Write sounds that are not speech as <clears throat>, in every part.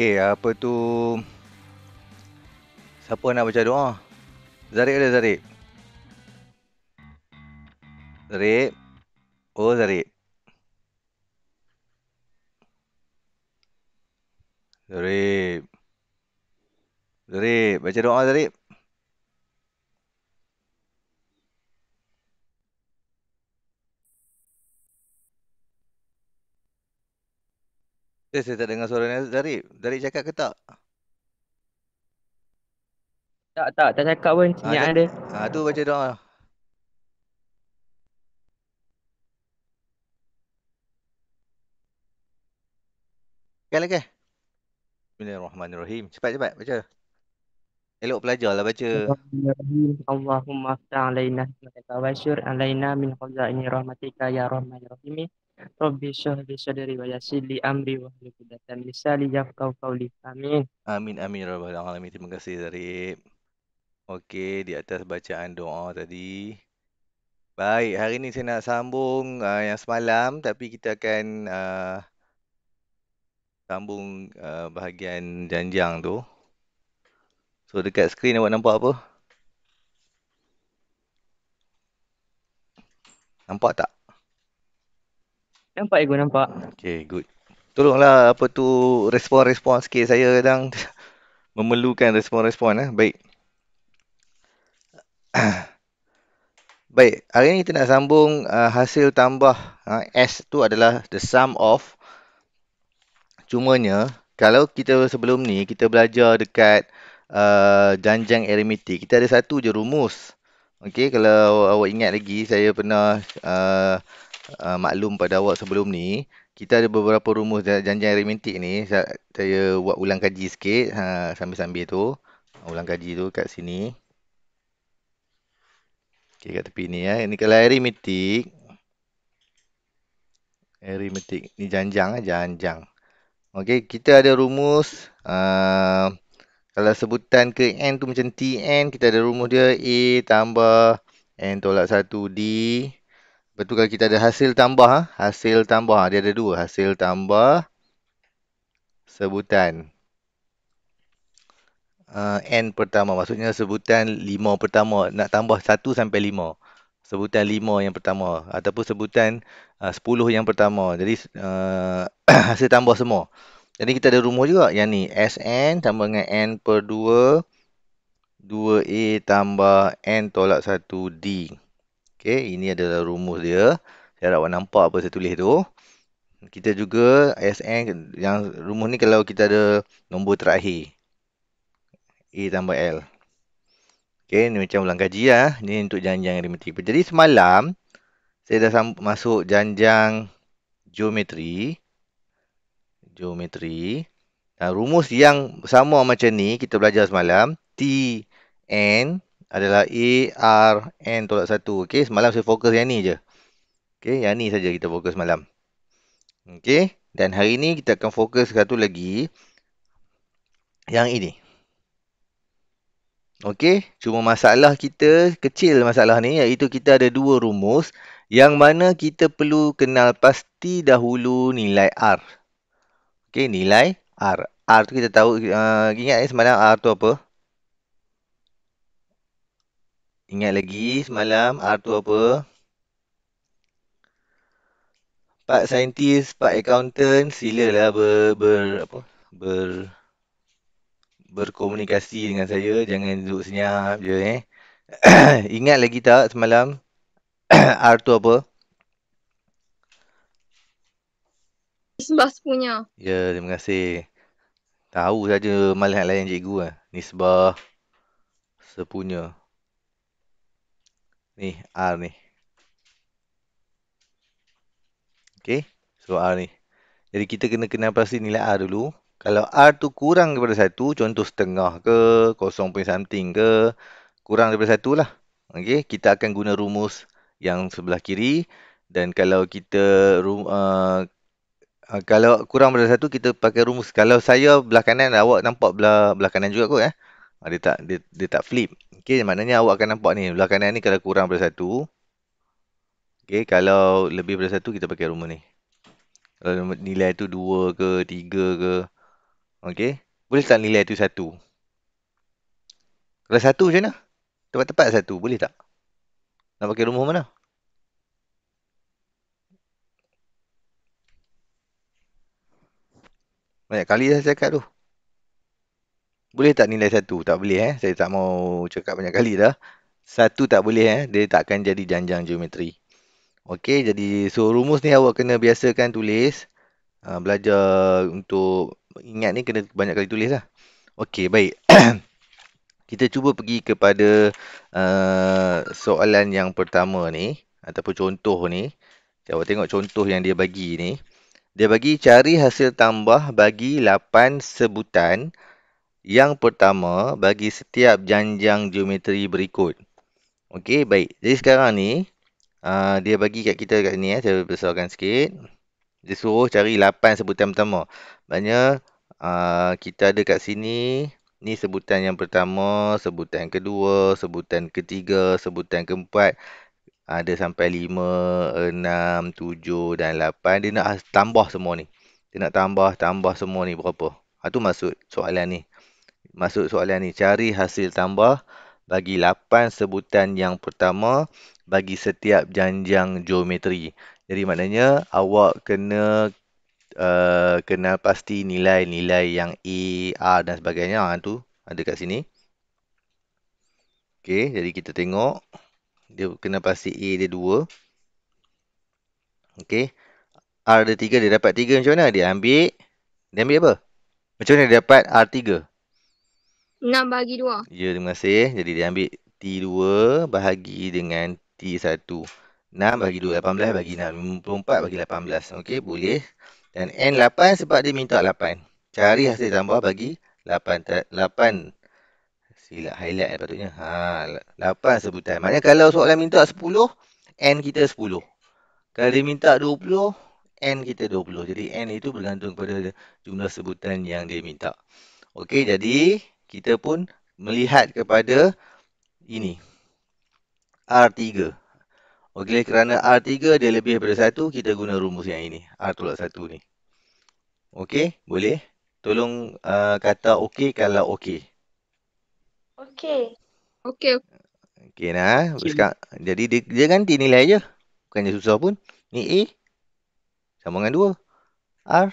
Okey, apa tu? Siapa nak baca doa? Zarik ada Zarik. Zarik. Oh, Zarik. Zarik. Zarik, baca doa Zarik. Eh, saya tak dengar suara dari dari cakap ke tak? Tak, tak. Tak cakap pun. Ha, ah, Niat kan? ada. Ha, tu baca doa. Kan lagi? Kan? Bismillahirrahmanirrahim. Cepat-cepat baca. Elok pelajar lah baca. Allahumma fta'alaina. Tawasyur min khuza'ini rahmatika ya rahmanirrahimi. Rabbi syahdi sadari wa yasir li amri wa hlul qudatan lisani yafqahu qawli. Amin. Amin amin rabbal alamin. Terima kasih Zarif. Okey, di atas bacaan doa tadi. Baik, hari ini saya nak sambung uh, yang semalam tapi kita akan uh, sambung uh, bahagian janjang tu. So dekat skrin awak nampak apa? Nampak tak? Nampak Ego, nampak. Okay, good. Tolonglah apa tu respon-respon sikit saya kadang <laughs> memerlukan respon-respon eh. Baik. <clears throat> Baik, hari ni kita nak sambung uh, hasil tambah uh, S tu adalah the sum of cumanya kalau kita sebelum ni kita belajar dekat uh, janjang aritmetik, kita ada satu je rumus. Okey, kalau awak ingat lagi saya pernah uh, Uh, maklum pada awak sebelum ni kita ada beberapa rumus janjian aritmetik ni saya buat ulang kaji sikit ha, sambil-sambil tu ha, ulang kaji tu kat sini okey kat tepi ni ya ini kalau aritmetik aritmetik ni janjang ah janjang okey kita ada rumus uh, kalau sebutan ke n tu macam tn kita ada rumus dia a tambah n tolak 1 d Lepas tu kalau kita ada hasil tambah, ha? hasil tambah, ha, dia ada dua. Hasil tambah sebutan. Uh, N pertama, maksudnya sebutan lima pertama. Nak tambah satu sampai lima, Sebutan lima yang pertama. Ataupun sebutan sepuluh yang pertama. Jadi uh, <clears throat> hasil tambah semua. Jadi kita ada rumus juga yang ni. Sn tambah dengan N per dua, 2A tambah N tolak 1D. Okey, ini adalah rumus dia. Saya harap awak nampak apa saya tulis tu. Kita juga SN yang rumus ni kalau kita ada nombor terakhir. A tambah L. Okey, ni macam ulang kaji lah. Ni untuk janjang aritmetik. Jadi semalam, saya dah masuk janjang geometri. Geometri. Nah, rumus yang sama macam ni, kita belajar semalam. T, N, adalah A, R, N tolak 1. Okey, semalam saya fokus yang ni je. Okey, yang ni saja kita fokus malam. Okey, dan hari ni kita akan fokus satu lagi. Yang ini. Okey, cuma masalah kita kecil masalah ni iaitu kita ada dua rumus yang mana kita perlu kenal pasti dahulu nilai R. Okey, nilai R. R tu kita tahu, uh, ingat eh, semalam R tu apa? Ingat lagi semalam R tu apa? Pak saintis, pak accountant, lah ber, ber apa? Ber berkomunikasi dengan saya, jangan duduk senyap je eh. <coughs> Ingat lagi tak semalam <coughs> R tu apa? Nisbah punya. Ya, terima kasih. Tahu saja malah layan cikgu ah. Nisbah sepunya nih R nih. Okey, so R ni. Jadi kita kena kenal pasti nilai R dulu. Kalau R tu kurang daripada 1, contoh setengah ke, 0. something ke, kurang daripada 1 lah. Okey, kita akan guna rumus yang sebelah kiri dan kalau kita uh, uh, kalau kurang daripada satu kita pakai rumus. Kalau saya belah kanan awak nampak belah belah kanan juga kot eh. Ya? Ah, dia tak dia, dia tak flip. Okey, maknanya awak akan nampak ni. Belah kanan ni kalau kurang daripada satu. Okey, kalau lebih daripada satu, kita pakai rumah ni. Kalau nilai tu dua ke, tiga ke. Okey. Boleh tak nilai tu satu? Kalau satu macam mana? Tepat-tepat satu. Boleh tak? Nak pakai rumah mana? Banyak kali saya cakap tu. Boleh tak nilai satu? Tak boleh eh. Saya tak mau cakap banyak kali dah. Satu tak boleh eh. Dia tak akan jadi janjang geometri. Okey, jadi so rumus ni awak kena biasakan tulis. Uh, belajar untuk ingat ni kena banyak kali tulis lah. Okey, baik. <clears throat> Kita cuba pergi kepada uh, soalan yang pertama ni. Ataupun contoh ni. Jadi, awak tengok contoh yang dia bagi ni. Dia bagi cari hasil tambah bagi 8 sebutan. Yang pertama, bagi setiap janjang geometri berikut. Okey, baik. Jadi sekarang ni, uh, dia bagi kat kita kat sini. Eh. Saya besarkan sikit. Dia suruh cari 8 sebutan pertama. Maksudnya, uh, ah, kita ada kat sini. Ni sebutan yang pertama, sebutan kedua, sebutan ketiga, sebutan keempat. Ada sampai 5, 6, 7 dan 8. Dia nak tambah semua ni. Dia nak tambah, tambah semua ni berapa. Itu ah, ha, maksud soalan ni. Masuk soalan ni, cari hasil tambah bagi 8 sebutan yang pertama bagi setiap janjang geometri. Jadi maknanya awak kena uh, kenal pasti nilai-nilai yang E, R dan sebagainya ha, tu ada kat sini. Okey, jadi kita tengok dia kena pasti A dia 2. Okey. R dia 3 dia dapat 3 macam mana? Dia ambil dia ambil apa? Macam mana dia dapat R 3? Enam bahagi dua. Ya, terima kasih. Jadi dia ambil T2 bahagi dengan T1. 6 bahagi 2, 18 bahagi 6. 54 bahagi 18. Okey, boleh. Dan N8 sebab dia minta lapan. Cari hasil tambah bagi lapan lapan. Silap highlight patutnya. Ha, 8 sebutan. Maknanya kalau soalan minta sepuluh, N kita sepuluh. Kalau dia minta puluh, N kita 20. Jadi N itu bergantung kepada jumlah sebutan yang dia minta. Okey, jadi kita pun melihat kepada ini R3 Okey, kerana R3 dia lebih daripada satu kita guna rumus yang ini R tolak satu ni Okey, boleh? tolong uh, kata okey kalau okey okey okey okey nah okay. jadi dia, dia ganti nilai aja bukannya susah pun ni a sama dengan 2 r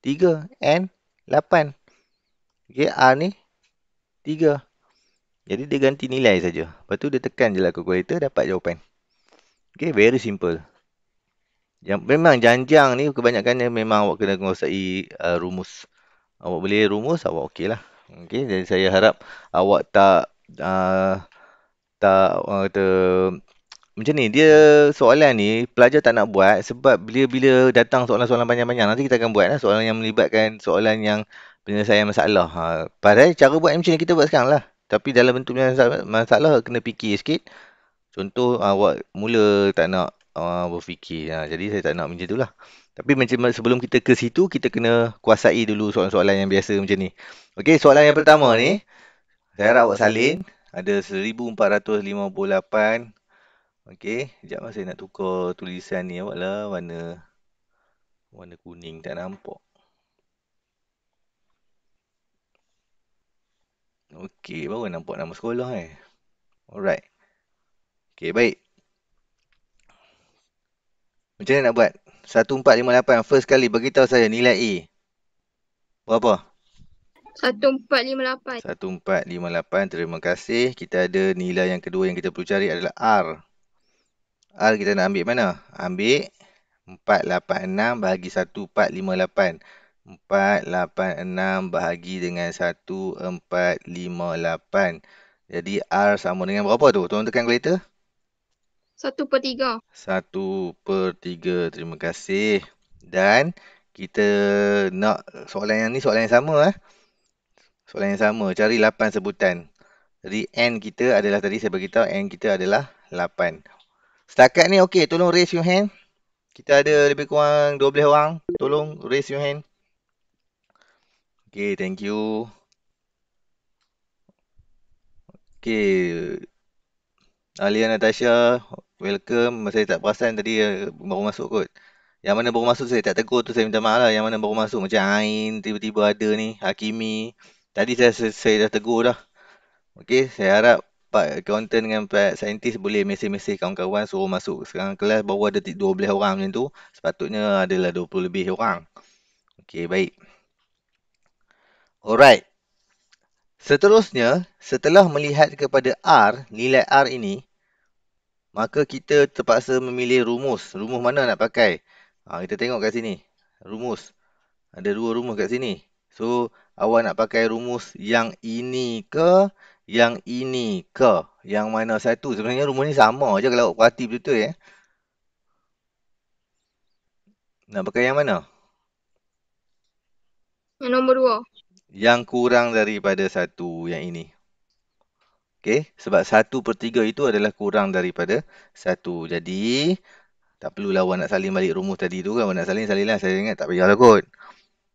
tiga n lapan. okey r ni Tiga. Jadi dia ganti nilai saja. Lepas tu dia tekan je lah calculator dapat jawapan. Okay very simple. Yang Memang janjang ni kebanyakan memang awak kena menguasai uh, rumus. Awak boleh rumus awak okey lah. Okay jadi saya harap awak tak uh, tak uh, ter... Macam ni, dia soalan ni pelajar tak nak buat sebab bila-bila datang soalan-soalan banyak-banyak nanti kita akan buat lah soalan yang melibatkan soalan yang penyelesaian masalah. Ha, padahal cara buat macam ni kita buat sekarang lah. Tapi dalam bentuk penyelesaian masalah kena fikir sikit. Contoh ha, awak mula tak nak uh, berfikir. Ha, jadi saya tak nak macam tu lah. Tapi macam sebelum kita ke situ, kita kena kuasai dulu soalan-soalan yang biasa macam ni. Okey, soalan yang pertama ni. Saya harap awak salin. Ada 1458. Okey, sekejap lah saya nak tukar tulisan ni awak lah. Warna, warna kuning tak nampak. Okey, baru nampak nama sekolah eh. Alright. Okey, baik. Macam mana nak buat? 1458 first kali bagi tahu saya nilai A. Berapa? 1458. 1458. Terima kasih. Kita ada nilai yang kedua yang kita perlu cari adalah R. R kita nak ambil mana? Ambil 486 bagi 1458. 486 bahagi dengan 1458. Jadi R sama dengan berapa tu? Tolong tekan kalkulator. 1 per 3. 1 per 3. Terima kasih. Dan kita nak soalan yang ni soalan yang sama. Eh? Soalan yang sama. Cari 8 sebutan. Jadi N kita adalah tadi saya beritahu N kita adalah 8. Setakat ni okey. Tolong raise your hand. Kita ada lebih kurang 12 orang. Tolong raise your hand. Okay, thank you. Okay. Alia Natasha, welcome. Saya tak perasan tadi eh, baru masuk kot. Yang mana baru masuk saya tak tegur tu saya minta maaf lah. Yang mana baru masuk macam Ain tiba-tiba ada ni. Hakimi. Tadi saya, saya dah tegur dah. Okay, saya harap Pak Accountant dengan Pak saintis boleh mesej-mesej kawan-kawan suruh masuk. Sekarang kelas baru ada 12 orang macam tu. Sepatutnya adalah 20 lebih orang. Okay, baik. Alright. Seterusnya, setelah melihat kepada R, nilai R ini, maka kita terpaksa memilih rumus. Rumus mana nak pakai? Ha, kita tengok kat sini. Rumus. Ada dua rumus kat sini. So, awak nak pakai rumus yang ini ke, yang ini ke, yang mana satu. Sebenarnya rumus ni sama je kalau awak perhati betul-betul ya. Nak pakai yang mana? Yang nombor dua yang kurang daripada satu yang ini. Okey, sebab satu per 3 itu adalah kurang daripada satu. Jadi, tak perlu lah awak nak saling balik rumus tadi tu kan. Awak nak saling, saling lah. Saya ingat tak payah lah kot.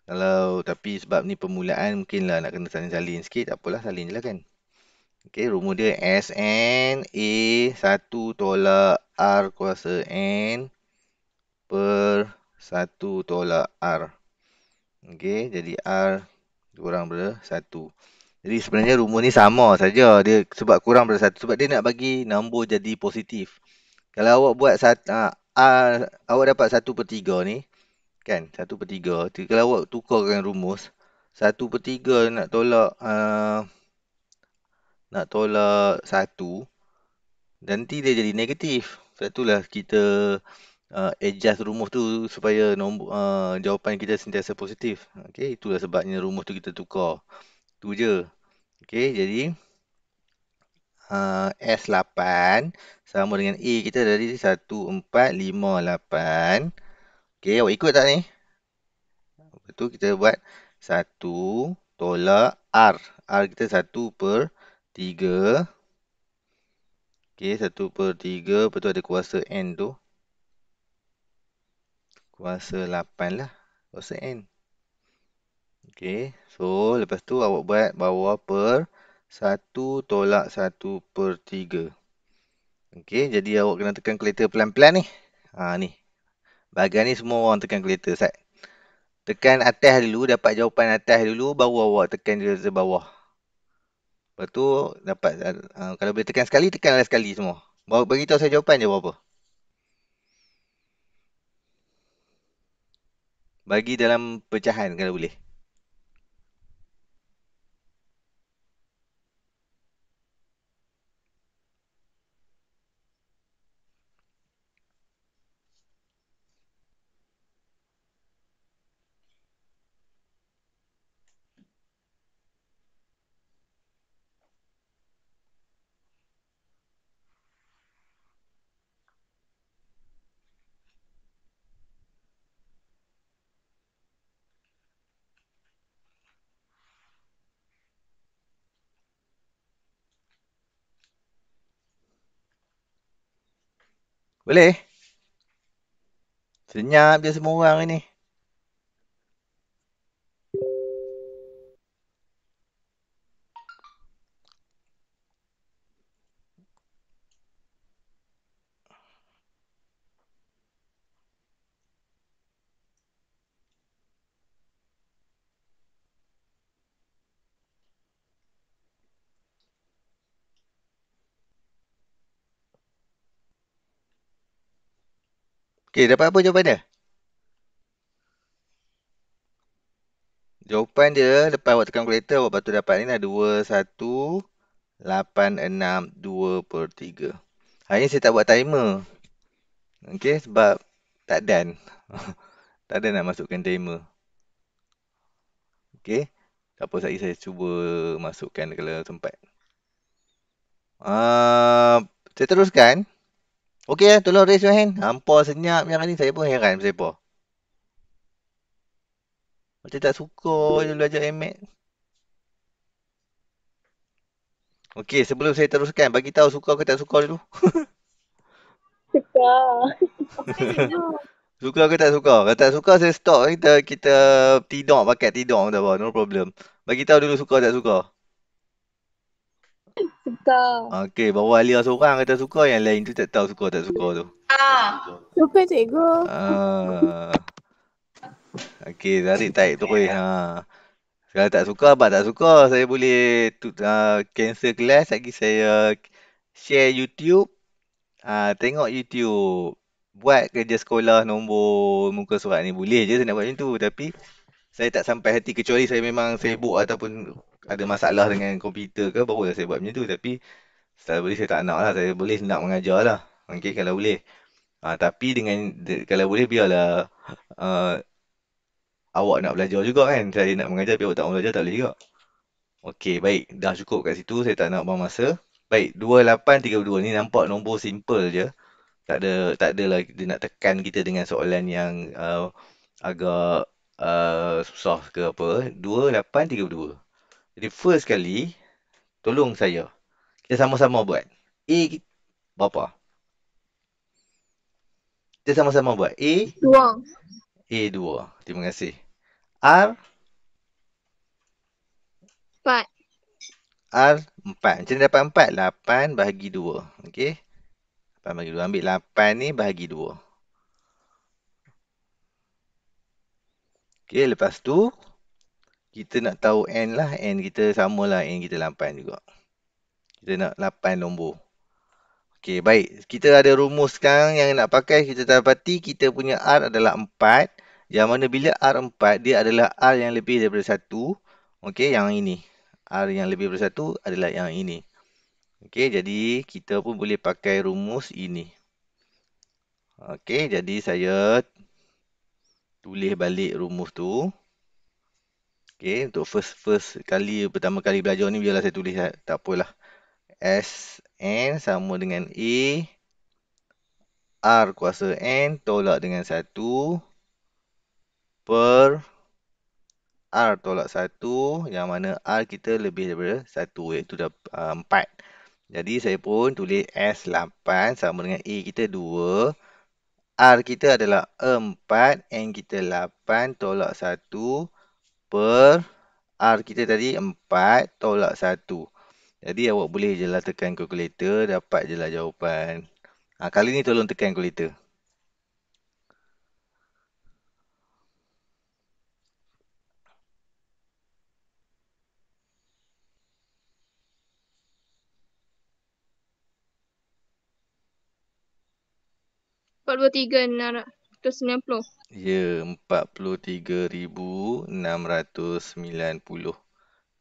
Kalau, tapi sebab ni permulaan mungkin lah nak kena salin salin sikit. Tak apalah, salin je lah kan. Okey, rumus dia Sn A 1 tolak R kuasa N per 1 tolak R. Okey, jadi R dua orang berada satu. Jadi sebenarnya rumus ni sama saja dia sebab kurang berada satu sebab dia nak bagi nombor jadi positif. Kalau awak buat satu, uh, ah, uh, ah, awak dapat satu per tiga ni kan satu per tiga. Jadi, kalau awak tukarkan rumus satu per tiga nak tolak uh, nak tolak satu nanti dia jadi negatif. Sebab itulah kita uh, adjust rumus tu supaya nombor, uh, jawapan kita sentiasa positif. Okay, itulah sebabnya rumus tu kita tukar. Tu je. Okay, jadi uh, S8 sama dengan A kita dari 1458. Okay, awak ikut tak ni? Lepas tu kita buat 1 tolak R. R kita 1 per 3. Okay, 1 per 3. Lepas tu ada kuasa N tu kuasa 8 lah kuasa n ok so lepas tu awak buat bawah per 1 tolak 1 per 3 ok jadi awak kena tekan kereta pelan-pelan ni ha ni bahagian ni semua orang tekan kereta sat tekan atas dulu dapat jawapan atas dulu baru awak tekan kereta bawah lepas tu dapat uh, kalau boleh tekan sekali tekanlah sekali semua baru beritahu saya jawapan je berapa bagi dalam pecahan kalau boleh. Boleh? Senyap je semua orang ni. Okey, dapat apa jawapan dia? Jawapan dia, lepas awak tekan kereta, awak patut dapat ni lah 2-1-8-6-2 per 3. Hari ni saya tak buat timer. Okey, sebab tak dan. <laughs> tak dan nak masukkan timer. Okey. Tak apa, saya, saya cuba masukkan kalau sempat. Uh, ah, Saya teruskan. Okey, eh, tolong raise your hand. Hampa senyap yang ni. Saya pun heran siapa. Macam tak suka je belajar emek. Okey, sebelum saya teruskan. Bagi tahu suka ke tak suka dulu. <laughs> Suka. <laughs> suka ke tak suka? Kalau tak suka, saya stop. Kita, kita tidur pakai tidur. No problem. Bagi tahu dulu suka tak suka. Suka. Suka. Okey, bawa Alia seorang kata suka yang lain tu tak tahu suka tak suka tu. Ah. Suka cikgu. Ah. Okey, dari tak tu oi. Ha. Kalau tak suka, abang tak suka. Saya boleh tu, uh, ah, cancel kelas lagi saya share YouTube. uh, tengok YouTube. Buat kerja sekolah nombor muka surat ni. Boleh je saya nak buat macam tu. Tapi saya tak sampai hati kecuali saya memang sibuk ataupun ada masalah dengan komputer ke baru saya buat macam tu tapi saya boleh saya tak nak lah saya boleh nak mengajar lah okay, kalau boleh ha, tapi dengan de, kalau boleh biarlah uh, awak nak belajar juga kan saya nak mengajar biar awak tak mau belajar tak boleh juga Okey, baik dah cukup kat situ saya tak nak buang masa baik 2832 ni nampak nombor simple je tak ada tak adalah dia nak tekan kita dengan soalan yang uh, agak uh, susah ke apa 2832 first sekali, tolong saya. Kita sama-sama buat. A berapa? Kita sama-sama buat. A? Dua. A dua. Terima kasih. R? Empat. R empat. Macam mana dapat empat? Lapan bahagi dua. Okey. Lapan bahagi dua. Ambil lapan ni bahagi dua. Okey, lepas tu kita nak tahu n lah n kita samalah n kita 8 juga kita nak 8 nombor Okey, baik. Kita ada rumus sekarang yang nak pakai. Kita dapati kita punya R adalah 4. Yang mana bila R 4, dia adalah R yang lebih daripada 1. Okey, yang ini. R yang lebih daripada 1 adalah yang ini. Okey, jadi kita pun boleh pakai rumus ini. Okey, jadi saya tulis balik rumus tu. Okay, untuk first first kali, pertama kali belajar ni biarlah saya tulis tak lah. Tak apalah. n sama dengan A. R kuasa N tolak dengan 1. Per R tolak 1. Yang mana R kita lebih daripada 1. Iaitu dah uh, ah, 4. Jadi saya pun tulis S8 sama dengan A kita 2. R kita adalah 4, N kita 8, tolak per R kita tadi 4 tolak 1. Jadi awak boleh je lah tekan kalkulator, dapat je lah jawapan. Ha, kali ni tolong tekan kalkulator. Empat dua tiga, Nara. Ya, yeah, 43,690.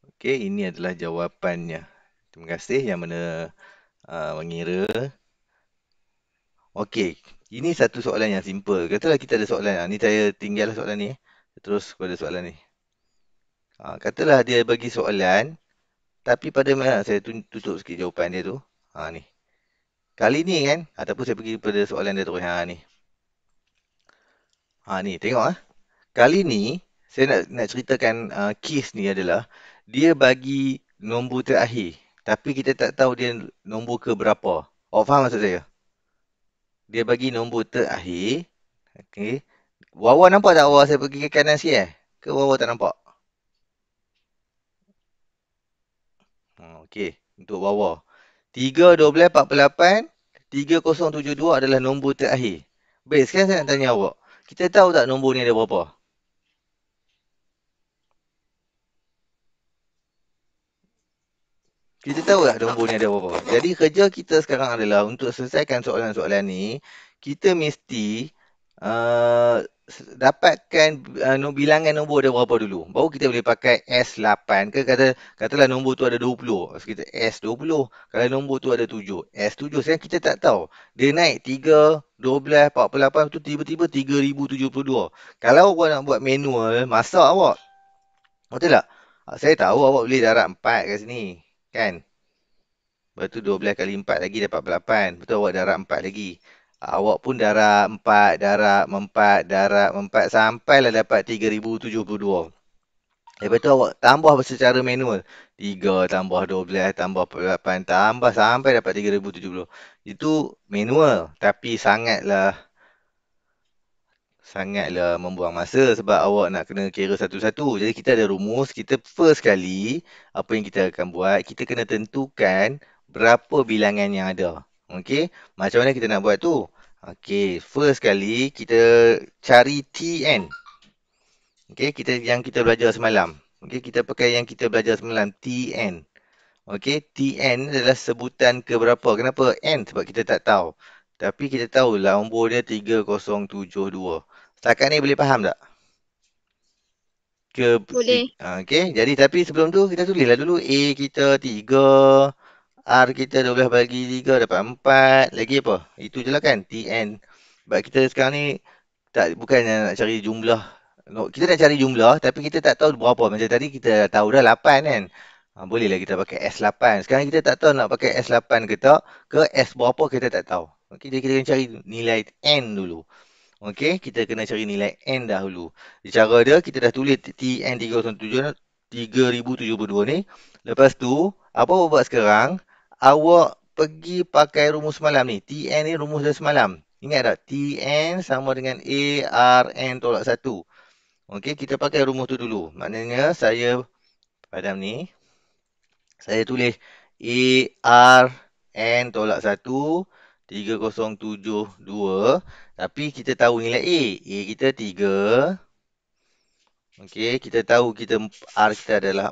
Okey, ini adalah jawapannya. Terima kasih yang mana uh, mengira. Okey, ini satu soalan yang simple. Katalah kita ada soalan. Ah, ni saya tinggallah soalan ni. Eh. Terus kepada soalan ni. Ah, katalah dia bagi soalan. Tapi pada mana saya tutup sikit jawapan dia tu. Ha, ni. Kali ni kan. Ataupun saya pergi kepada soalan dia tu. Ha, ni. Ha ni tengok eh. Kali ni saya nak nak ceritakan uh, kes ni adalah dia bagi nombor terakhir tapi kita tak tahu dia nombor ke berapa. Oh faham maksud saya? Dia bagi nombor terakhir. Okey. Wawa nampak tak Wawa saya pergi ke kanan sikit eh? Ke Wawa tak nampak? Ha okey untuk Wawa. 3 12 48 3072 adalah nombor terakhir. Baik, sekarang saya nak tanya awak. Kita tahu tak nombor ni ada berapa? Kita tahu tak nombor ni ada berapa? Jadi kerja kita sekarang adalah untuk selesaikan soalan-soalan ni, kita mesti uh, dapatkan uh, bilangan nombor dia berapa dulu. Baru kita boleh pakai S8 ke kata katalah nombor tu ada 20. Kita S20. Kalau nombor tu ada 7. S7. Sekarang kita tak tahu. Dia naik 3, 12, 48 tu tiba-tiba 3072. Kalau awak nak buat manual, masak awak. Betul tak? Ah, saya tahu awak boleh darat 4 kat sini. Kan? Lepas tu 12 kali 4 lagi dapat 8. Betul awak darat 4 lagi. Awak pun darab empat, darab empat, darab empat sampailah dapat 3072. Eh, lepas tu awak tambah secara manual. 3 tambah 12 tambah 8 tambah sampai dapat 3070. Itu manual tapi sangatlah sangatlah membuang masa sebab awak nak kena kira satu-satu. Jadi kita ada rumus, kita first kali apa yang kita akan buat, kita kena tentukan berapa bilangan yang ada. Okey, macam mana kita nak buat tu? Okey, first kali kita cari TN. Okey, kita yang kita belajar semalam. Okey, kita pakai yang kita belajar semalam TN. Okey, TN adalah sebutan ke berapa? Kenapa N? Sebab kita tak tahu. Tapi kita tahu lah nombor dia 3072. Setakat ni boleh faham tak? Ke... Boleh. Ah, okey, jadi tapi sebelum tu kita tulislah dulu A kita 3 R kita 12 bagi 3 dapat 4 Lagi apa? Itu je lah kan TN Sebab kita sekarang ni tak Bukan nak cari jumlah Kita nak cari jumlah Tapi kita tak tahu berapa Macam tadi kita tahu dah 8 kan ha, Boleh kita pakai S8 Sekarang kita tak tahu nak pakai S8 ke tak Ke S berapa kita tak tahu okay, Jadi kita kena cari nilai N dulu Okay kita kena cari nilai N dahulu. Di Cara dia, kita dah tulis TN 307, 3072 ni. Lepas tu, apa buat sekarang? awak pergi pakai rumus malam ni. Tn ni rumus dari semalam. Ingat tak? Tn sama dengan R N tolak satu. Okey, kita pakai rumus tu dulu. Maknanya saya padam ni. Saya tulis R N tolak 1. 3072 tapi kita tahu nilai A A kita 3 okey kita tahu kita R kita adalah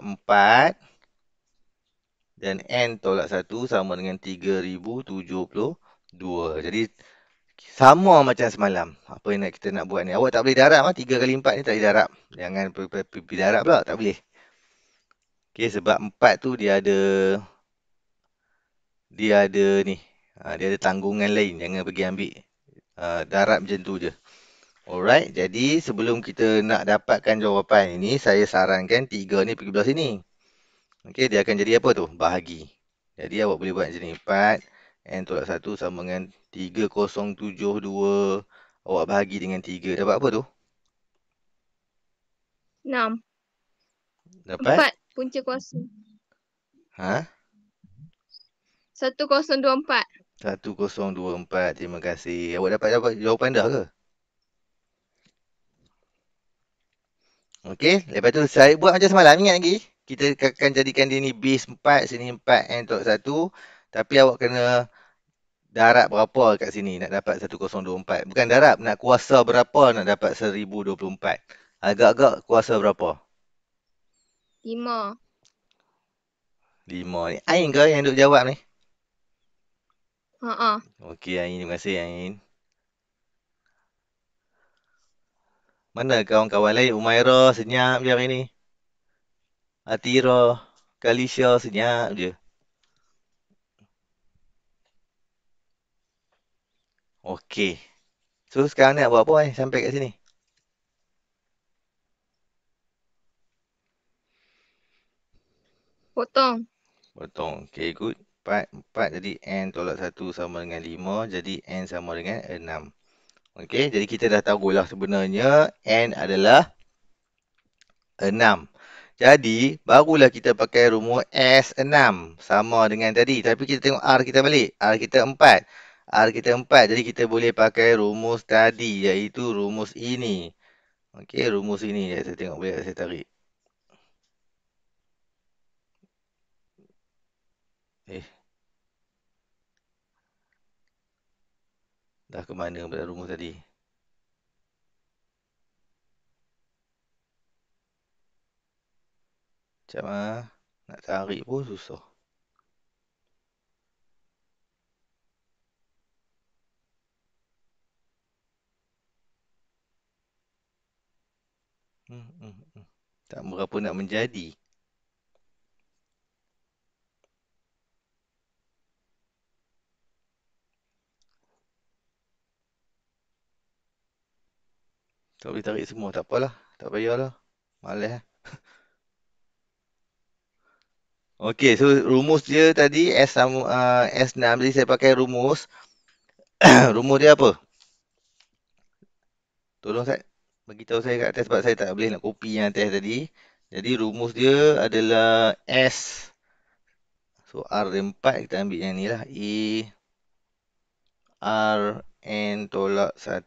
dan N tolak 1 sama dengan 3072. Jadi, sama macam semalam. Apa yang nak kita nak buat ni. Awak tak boleh darab lah. 3 kali 4 ni tak boleh darab. Jangan pergi darab pula. Tak boleh. Okay, sebab 4 tu dia ada... Dia ada ni. Ah, dia ada tanggungan lain. Jangan pergi ambil ah, darab macam tu je. Alright, jadi sebelum kita nak dapatkan jawapan ini, saya sarankan 3 ni pergi belah sini. Okey, dia akan jadi apa tu? Bahagi. Jadi awak boleh buat jenis 4 n tolak 1 sama dengan 3072 awak bahagi dengan 3 dapat apa tu? 6. Dapat 4 punca kuasa. Ha? 1024. 1024. Terima kasih. Awak dapat dapat jawapan dah ke? Okey, lepas tu saya buat macam semalam ingat lagi kita akan jadikan dia ni base 4 sini 4 n eh, untuk 1 tapi awak kena darab berapa kat sini nak dapat 1024 bukan darab nak kuasa berapa nak dapat 1024 agak-agak kuasa berapa 5 5 ni Ain ke yang duk jawab ni Haa Okey Ain terima kasih Ain Mana kawan-kawan lain Umairah senyap je hari ni Atira Kalisha senyap je Okey. So sekarang ni nak buat apa eh sampai kat sini? Potong. Potong. Okey, good. 4, 4 jadi N tolak 1 sama dengan 5. Jadi N sama dengan 6. Okey, jadi kita dah tahu lah sebenarnya N adalah 6. Jadi, barulah kita pakai rumus S6 sama dengan tadi. Tapi kita tengok R kita balik. R kita 4. R kita 4. Jadi, kita boleh pakai rumus tadi iaitu rumus ini. Okey, rumus ini. Ya, saya tengok boleh saya tarik. Eh. Dah ke mana pada rumus tadi? Macam ah, nak tarik pun susah. Hmm, hmm, hmm. Tak berapa nak menjadi. Tak boleh tarik semua. Tak apalah. Tak payahlah. Malah. <laughs> Okey, so rumus dia tadi S uh, S6 jadi saya pakai rumus <coughs> rumus dia apa? Tolong saya bagi tahu saya kat atas sebab saya tak boleh nak copy yang atas tadi. Jadi rumus dia adalah S so R4 kita ambil yang inilah E R N tolak 1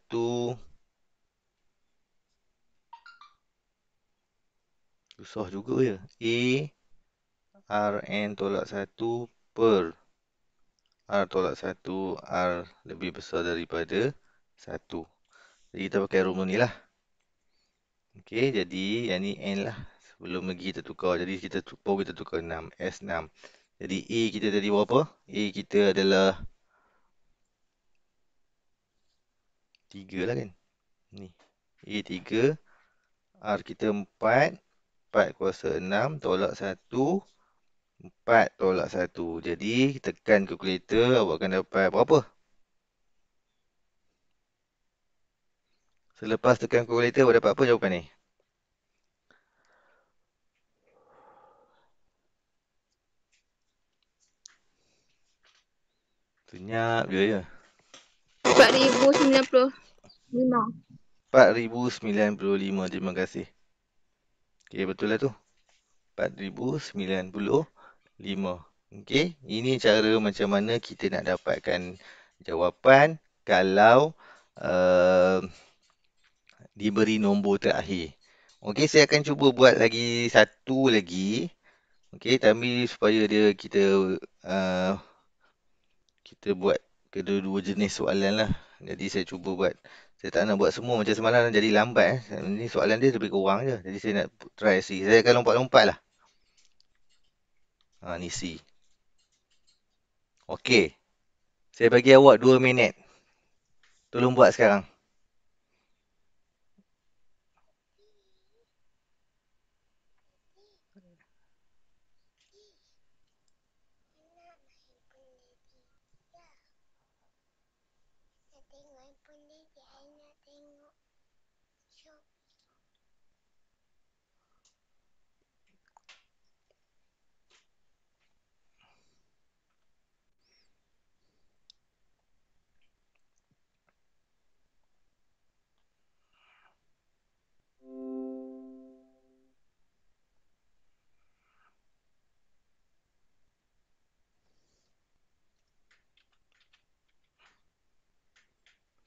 susah juga ya. E Rn tolak 1 per R tolak 1 R lebih besar daripada 1 Jadi kita pakai rumah ni lah Ok jadi yang ni N lah Sebelum lagi kita tukar Jadi kita tukar kita tukar 6 S6 Jadi A kita tadi berapa? A kita adalah 3 lah kan Ni A 3 R kita 4 4 kuasa 6 Tolak 1 4 tolak 1. Jadi, tekan kalkulator, awak akan dapat berapa? Selepas tekan kalkulator, awak dapat apa jawapan ni? Senyap je, ya? 4,095. 4,095. Terima kasih. Okey, betul lah tu. 4,095. 5. Okey, ini cara macam mana kita nak dapatkan jawapan kalau uh, diberi nombor terakhir. Okey, saya akan cuba buat lagi satu lagi. Okey, tapi supaya dia kita uh, kita buat kedua-dua jenis soalan lah. Jadi saya cuba buat. Saya tak nak buat semua macam semalam jadi lambat. Eh. Ini soalan dia lebih kurang je. Jadi saya nak try Saya akan lompat-lompat lah. Ha, ni C. Okey. Saya bagi awak 2 minit. Tolong buat sekarang.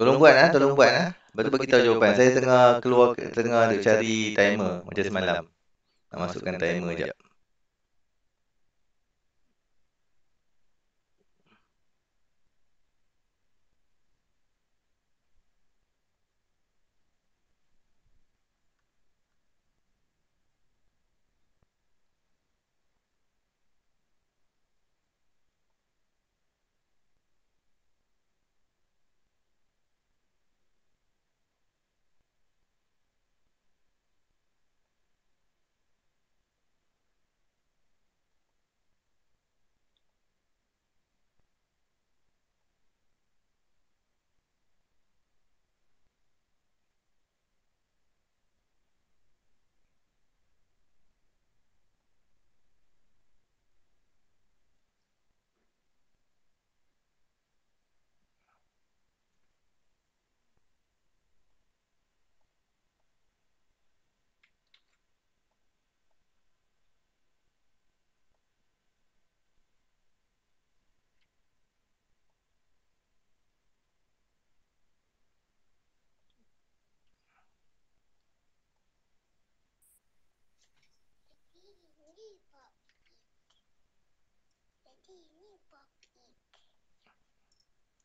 Tolong buat ah, tolong buat ah. Lepas tu bagi tahu jawapan. Saya tengah keluar tengah nak cari timer macam semalam. Nak masukkan timer jap.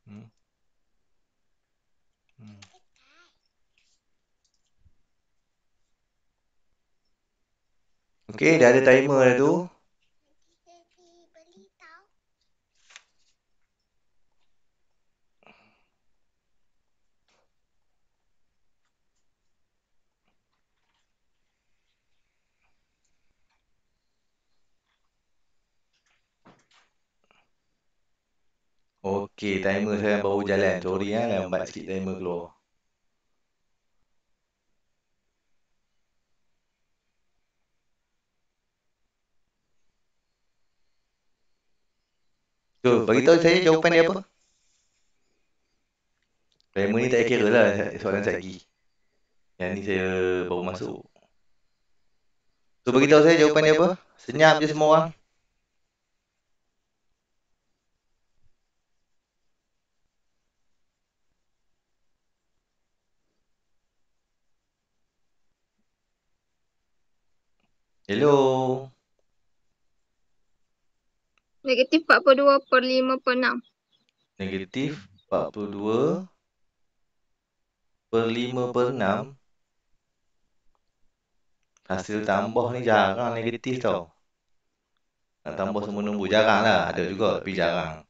Hmm. Hmm. Okey, dah ada timer dah tu. Okay, timer saya baru jalan. Sorry ya, lambat sikit timer keluar. So, beritahu saya jawapan dia apa? Timer ni tak kira lah soalan saya lagi. Yang ni saya baru masuk. So, beritahu saya jawapan dia apa? Senyap je semua orang. Hello. Negatif 42 per 5 per 6. Negatif 42 per 5 per 6. Hasil tambah ni jarang negatif tau. Nak tambah semua nombor jarang lah. Ada juga tapi jarang.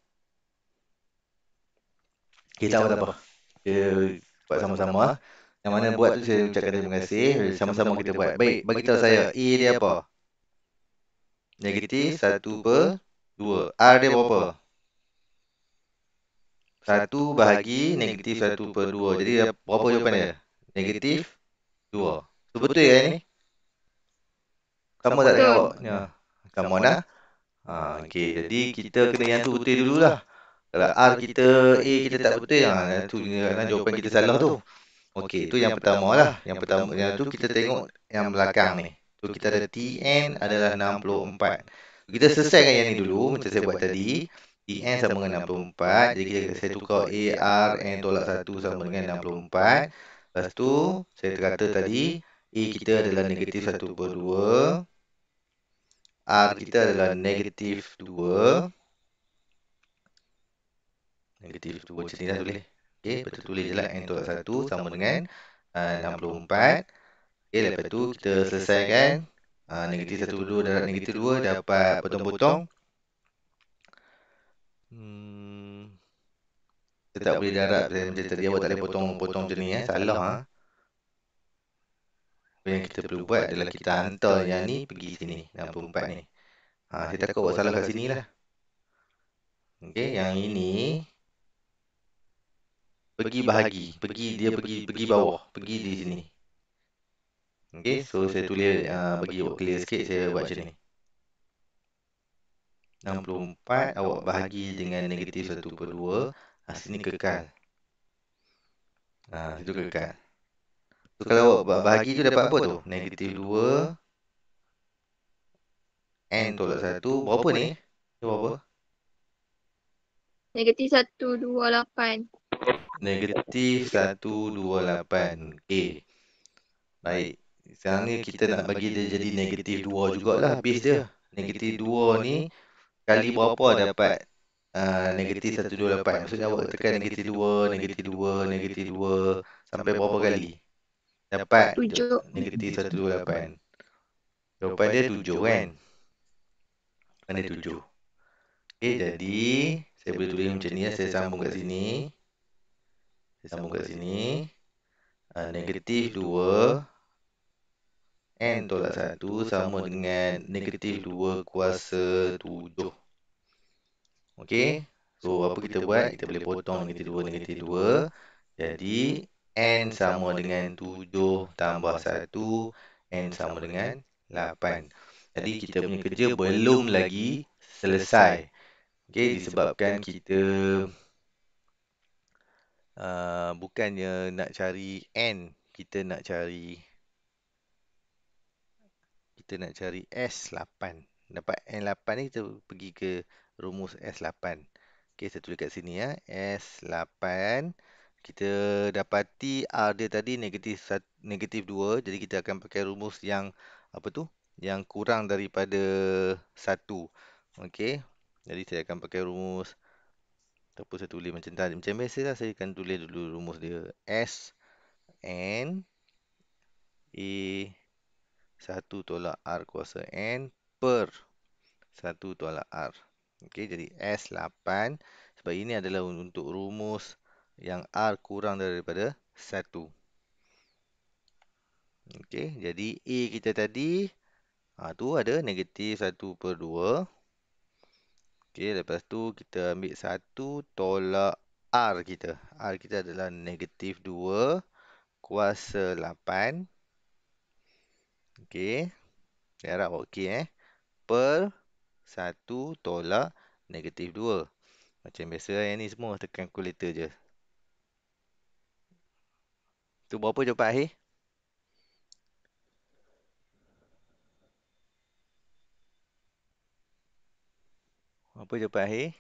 Kita okay, tak apa-apa. Kita buat sama-sama. Ah. Yang mana buat tu saya ucapkan terima kasih. Sama-sama kita buat. Baik, bagi tahu saya E dia apa? Negatif 1 per 2. R dia berapa? 1 bahagi negatif 1 per 2. Jadi berapa jawapan dia? Negatif 2. Ya, itu betul ya ni? Kamu tak tengok? Ya. Kamu ah. nak? Ha, okay. Jadi kita kena yang tu betul dululah. Kalau R kita, A kita tak betul. Ha, itu kan jawapan kita salah tu. Okey, itu yang pertama lah. lah. Yang pertama yang, yang tu kita tengok yang belakang ni. Tu kita ada TN adalah 64. Kita selesaikan yang ni dulu macam saya buat tadi. TN sama dengan 64. Jadi kita, saya tukar AR N tolak 1 sama dengan 64. Lepas tu saya terkata tadi A kita adalah negatif 1 per 2. R kita adalah negatif 2. Negatif 2 macam ni dah boleh. Okey, lepas tu tulislah N tolak 1 sama dengan eh, eh, uh, 64. Okey, lepas tu kita selesaikan uh, negatif 1 dulu darab negatif 2 dapat potong-potong. Hmm. Kita tak boleh darab macam tadi awak tak boleh potong-potong macam ni eh. Salah ah. Ha? Yang kita perlu buat adalah kita hantar yang ni pergi sini 64 ni. Ha, saya takut buat salah kat sini lah. Okey, yang ini pergi bahagi pergi dia pergi pergi bawah pergi di sini hmm. okey so saya tulis uh, bagi awak clear sikit saya buat macam ni 64 awak bahagi dengan negatif 1 per 2 ha, ah, sini kekal ha, ah, itu kekal so, kalau awak bahagi tu dapat apa tu negatif 2 n tolak 1 berapa ni berapa negatif 128 negatif 128 okay. baik sekarang ni kita nak bagi dia jadi negatif 2 jugalah base dia negatif 2 ni kali berapa dapat uh, negatif 128 maksudnya awak tekan negatif 2 negatif 2 negatif 2 sampai berapa kali dapat 7 negatif 128 jawapan dia 7 kan mana 7 Okay, jadi saya boleh tulis macam ni ya. saya sambung kat sini sambung ke sini. Uh, negatif 2 N tolak 1 sama dengan negatif 2 kuasa 7. Okey. So, apa kita buat? Kita boleh potong negatif 2, negatif 2. Jadi, N sama dengan 7 tambah 1. N sama dengan 8. Jadi, kita punya kerja belum lagi selesai. Okey, disebabkan kita uh, bukannya nak cari n kita nak cari kita nak cari s8 dapat n8 ni kita pergi ke rumus s8 okey saya tulis kat sini ya s8 kita dapati r dia tadi negatif negatif 2 jadi kita akan pakai rumus yang apa tu yang kurang daripada 1 okey jadi saya akan pakai rumus 1 ataupun saya tulis macam tadi macam biasalah saya akan tulis dulu rumus dia s n e 1 tolak r kuasa n per 1 tolak r okey jadi s 8 sebab ini adalah untuk rumus yang r kurang daripada 1 okey jadi a kita tadi ha, tu ada negatif 1 per 2 Okey, lepas tu kita ambil satu tolak R kita. R kita adalah negatif 2 kuasa 8. Okey. Saya harap okey eh. Per 1 tolak negatif 2. Macam biasa yang ni semua tekan kulitor je. Tu berapa jawapan akhir? Apa jawapan akhir?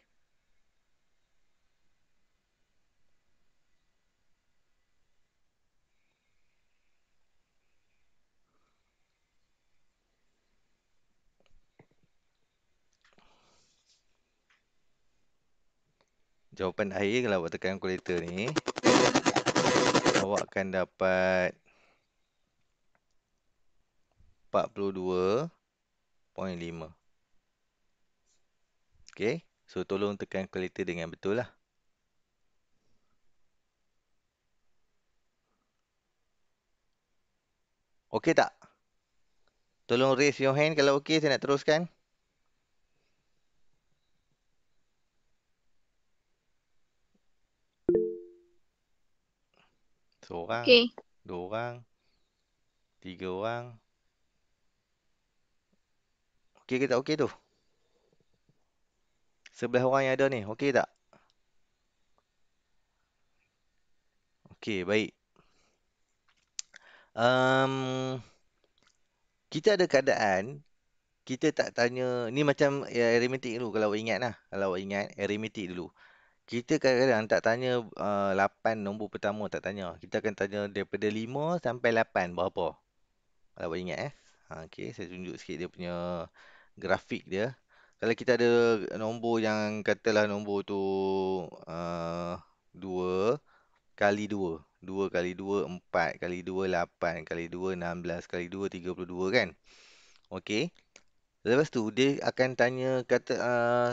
Jawapan akhir kalau awak tekan kalkulator ni awak akan dapat 42.5 Okay. So, tolong tekan kalkulator dengan betul lah. Okay tak? Tolong raise your hand kalau okay saya nak teruskan. Seorang. Okay. Dua orang. Tiga orang. Okay kita tak okay tu? 11 orang yang ada ni. Okey tak? Okey, baik. Um, kita ada keadaan, kita tak tanya, ni macam ya, aerimetik dulu kalau awak ingat lah. Kalau awak ingat, aerimetik dulu. Kita kadang-kadang tak tanya uh, eh, 8 nombor pertama, tak tanya. Kita akan tanya daripada 5 sampai 8 berapa. Kalau awak ingat eh. Ha, okay, saya tunjuk sikit dia punya grafik dia kalau kita ada nombor yang katalah nombor tu uh, eh, 2 kali 2. 2 kali 2, 4 kali 2, 8 kali 2, 16 kali 2, 32 kan. Okey. Lepas tu dia akan tanya kata uh,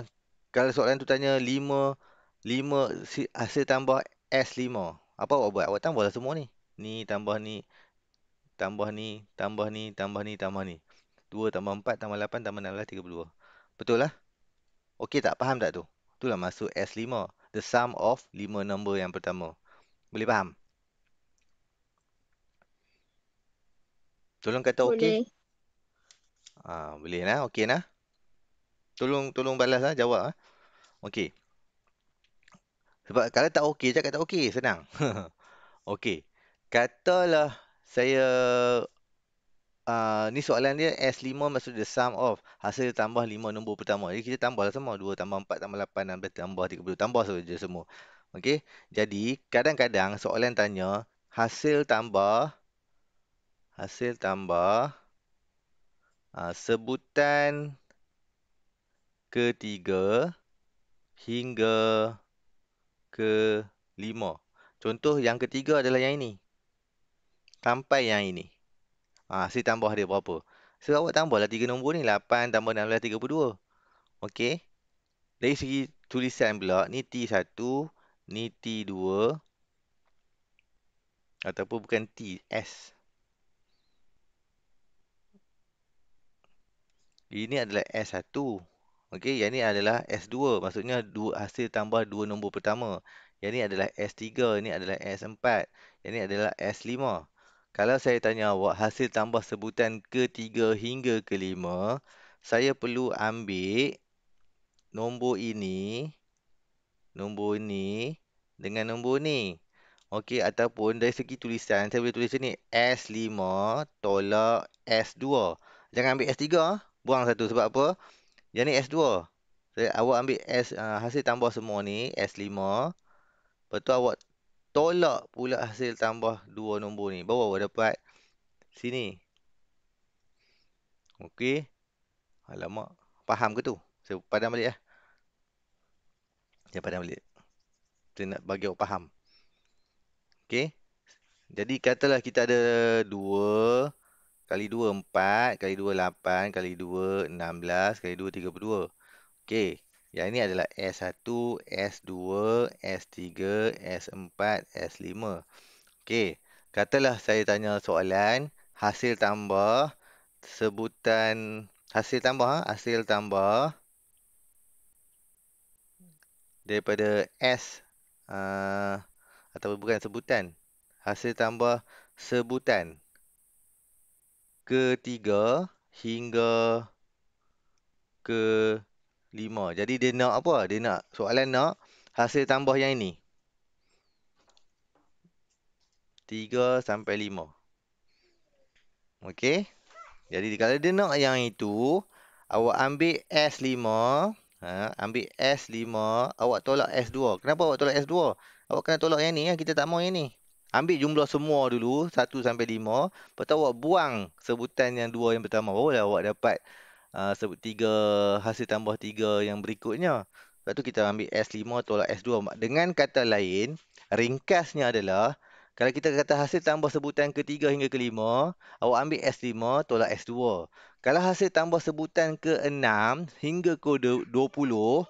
kalau soalan tu tanya 5 5 hasil tambah S5. Apa awak buat? Awak tambahlah semua ni. Ni tambah ni tambah ni tambah ni tambah ni tambah ni. 2 tambah 4 tambah 8 tambah 16 32. Betul lah. Okey tak? Faham tak tu? Itulah masuk S5. The sum of 5 number yang pertama. Boleh faham? Tolong kata okey. Boleh. Okay. Ah, ha, boleh lah. Okey lah. Tolong, tolong balas lah. Jawab lah. Okey. Sebab kalau tak okey, cakap tak okey. Senang. <laughs> okey. Katalah saya uh, ni soalan dia S5 maksud the sum of hasil tambah 5 nombor pertama. Jadi kita tambahlah semua 2 tambah 4 tambah 8 16 tambah 30 tambah saja semua. Okey. Jadi kadang-kadang soalan tanya hasil tambah hasil tambah uh, sebutan ketiga hingga ke 5. Contoh yang ketiga adalah yang ini. Sampai yang ini. Ha, si tambah dia berapa? So, awak tambahlah tiga nombor ni. 8 tambah 6 adalah 32. Okey. Dari segi tulisan pula. Ni T1. Ni T2. Ataupun bukan T. S. Ini adalah S1. Okey. Yang ni adalah S2. Maksudnya dua, hasil tambah dua nombor pertama. Yang ni adalah S3. Ini adalah S4. Yang ni adalah S5. Kalau saya tanya awak hasil tambah sebutan ketiga hingga kelima, saya perlu ambil nombor ini, nombor ini dengan nombor ni. Okey, ataupun dari segi tulisan, saya boleh tulis sini S5 tolak S2. Jangan ambil S3, buang satu sebab apa? Yang ni S2. Saya, awak ambil S, uh, hasil tambah semua ni, S5. Lepas tu awak tolak pula hasil tambah dua nombor ni. bawah awak dapat sini. Okey. Alamak. Faham ke tu? Saya padam balik lah. Saya padam balik. Saya nak bagi awak faham. Okey. Jadi katalah kita ada dua. Kali dua empat. Kali dua lapan. Kali dua enam belas. Kali dua tiga puluh Okey. Yang ini adalah S1, S2, S3, S4, S5. Okey, katalah saya tanya soalan, hasil tambah sebutan hasil tambah ha? hasil tambah daripada S uh, atau bukan sebutan hasil tambah sebutan ketiga hingga ke Lima. Jadi dia nak apa? Dia nak soalan nak hasil tambah yang ini. tiga sampai lima. Okey. Jadi kalau dia nak yang itu, awak ambil S5, ha, ambil S5, awak tolak S2. Kenapa awak tolak S2? Awak kena tolak yang ni, lah, kita tak mahu yang ni. Ambil jumlah semua dulu, satu sampai lima. Lepas awak buang sebutan yang dua yang pertama. Barulah awak dapat uh, sebut tiga hasil tambah tiga yang berikutnya. Lepas tu kita ambil S5 tolak S2. Dengan kata lain, ringkasnya adalah kalau kita kata hasil tambah sebutan ketiga hingga kelima, awak ambil S5 tolak S2. Kalau hasil tambah sebutan ke enam hingga ke dua puluh,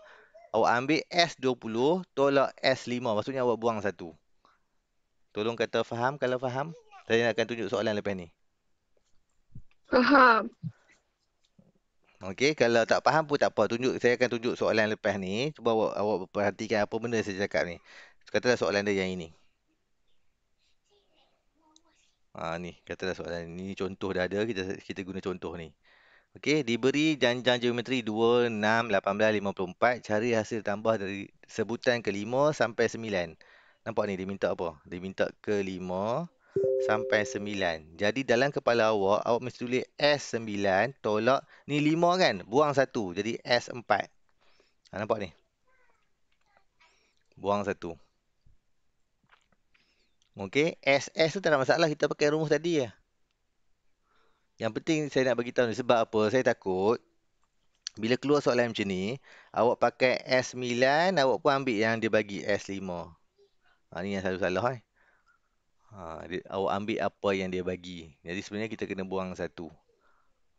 awak ambil S20 tolak S5. Maksudnya awak buang satu. Tolong kata faham. Kalau faham, saya akan tunjuk soalan lepas ni. Faham. Okey, kalau tak faham pun tak apa. Tunjuk saya akan tunjuk soalan lepas ni. Cuba awak, awak perhatikan apa benda saya cakap ni. Katalah soalan dia yang ini. Ah ha, ni, katalah soalan ini. contoh dah ada kita kita guna contoh ni. Okey, diberi janjang geometri 2 6 18 cari hasil tambah dari sebutan kelima sampai sembilan. Nampak ni dia minta apa? Dia minta kelima sampai 9. Jadi dalam kepala awak, awak mesti tulis S9 tolak ni 5 kan? Buang 1. Jadi S4. Ha, nampak ni? Buang 1. Okey. S tu tak ada masalah. Kita pakai rumus tadi ya. Yang penting saya nak beritahu ni sebab apa. Saya takut. Bila keluar soalan macam ni, awak pakai S9, awak pun ambil yang dia bagi S5. Ha, ni yang selalu salah. Eh. Ha, dia, awak ambil apa yang dia bagi. Jadi sebenarnya kita kena buang satu.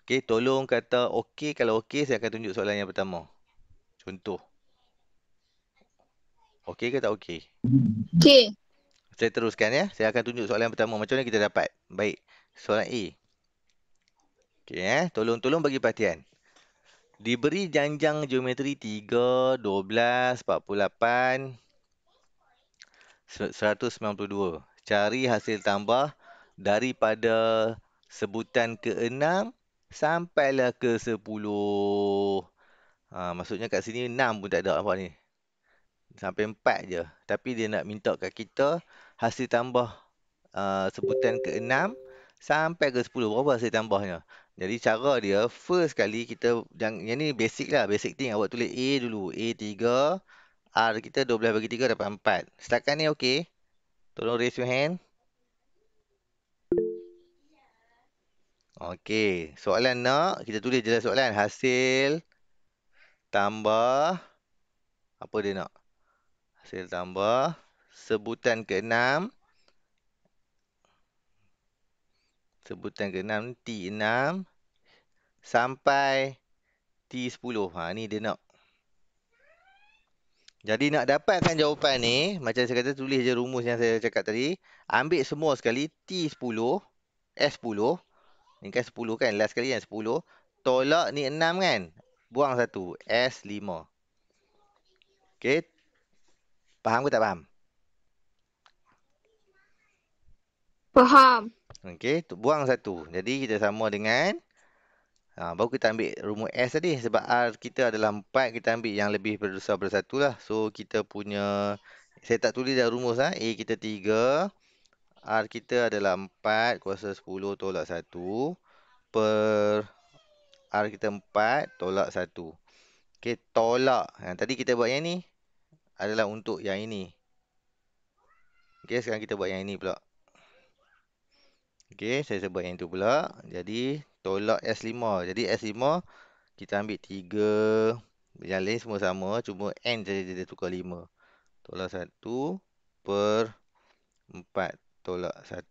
Okey, tolong kata okey. Kalau okey, saya akan tunjuk soalan yang pertama. Contoh. Okey ke tak okey? Okey. Saya teruskan ya. Saya akan tunjuk soalan pertama. Macam mana kita dapat? Baik. Soalan A. Okey ya. Tolong-tolong bagi perhatian. Diberi janjang geometri 3, 12, 48, 192 cari hasil tambah daripada sebutan ke-6 sampailah ke-10. Ha, maksudnya kat sini 6 pun tak ada apa ni. Sampai 4 je. Tapi dia nak minta kat kita hasil tambah uh, sebutan ke-6 sampai ke-10. Berapa hasil tambahnya? Jadi cara dia, first kali kita, yang, yang ni basic lah, basic thing. Awak tulis A dulu. A 3, R kita 12 bagi 3 dapat 4. Setakat ni okey. Tolong raise your hand. Okay, soalan nak kita tulis jelas soalan hasil tambah apa dia nak? Hasil tambah sebutan ke-6 sebutan ke-6 T6 sampai T10. Ha ni dia nak jadi nak dapatkan jawapan ni, macam saya kata tulis je rumus yang saya cakap tadi. Ambil semua sekali T10, S10. Ini kan 10 kan, last sekali yang 10. Tolak ni 6 kan. Buang satu, S5. Okay? Faham ke tak faham? Faham. Okay, buang satu. Jadi kita sama dengan Ha, baru kita ambil rumus S tadi. Sebab R kita adalah 4. Kita ambil yang lebih berdosa pada 1 lah. So, kita punya... Saya tak tulis dah rumus lah. A kita 3. R kita adalah 4. Kuasa 10 tolak 1. Per... R kita 4. Tolak 1. Okay. Tolak. Ha, tadi kita buat yang ni. Adalah untuk yang ini. Okay. Sekarang kita buat yang ini pula. Okay. Saya sebut yang tu pula. Jadi tolak S5. Jadi S5 kita ambil 3. Yang lain semua sama. Cuma N jadi dia tukar 5. Tolak 1 per 4 tolak 1.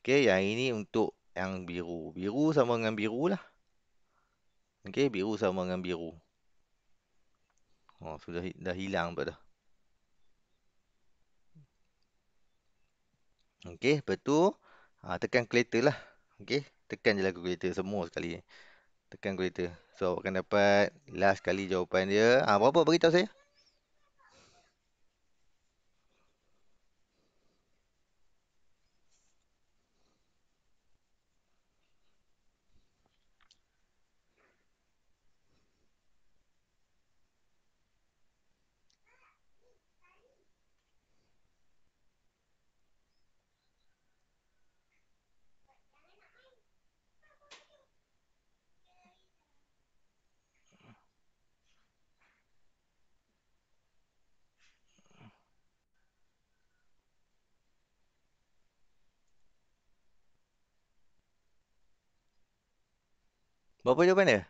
Okey, yang ini untuk yang biru. Biru sama dengan biru lah. Okey, biru sama dengan biru. Oh, sudah dah hilang pada. Okey, betul. Ha, ah, tekan clatter lah. Okey. Tekan je lah calculator semua sekali Tekan calculator So awak akan dapat last kali jawapan dia ha, ah, Berapa beritahu saya? Berapa jawapan dia?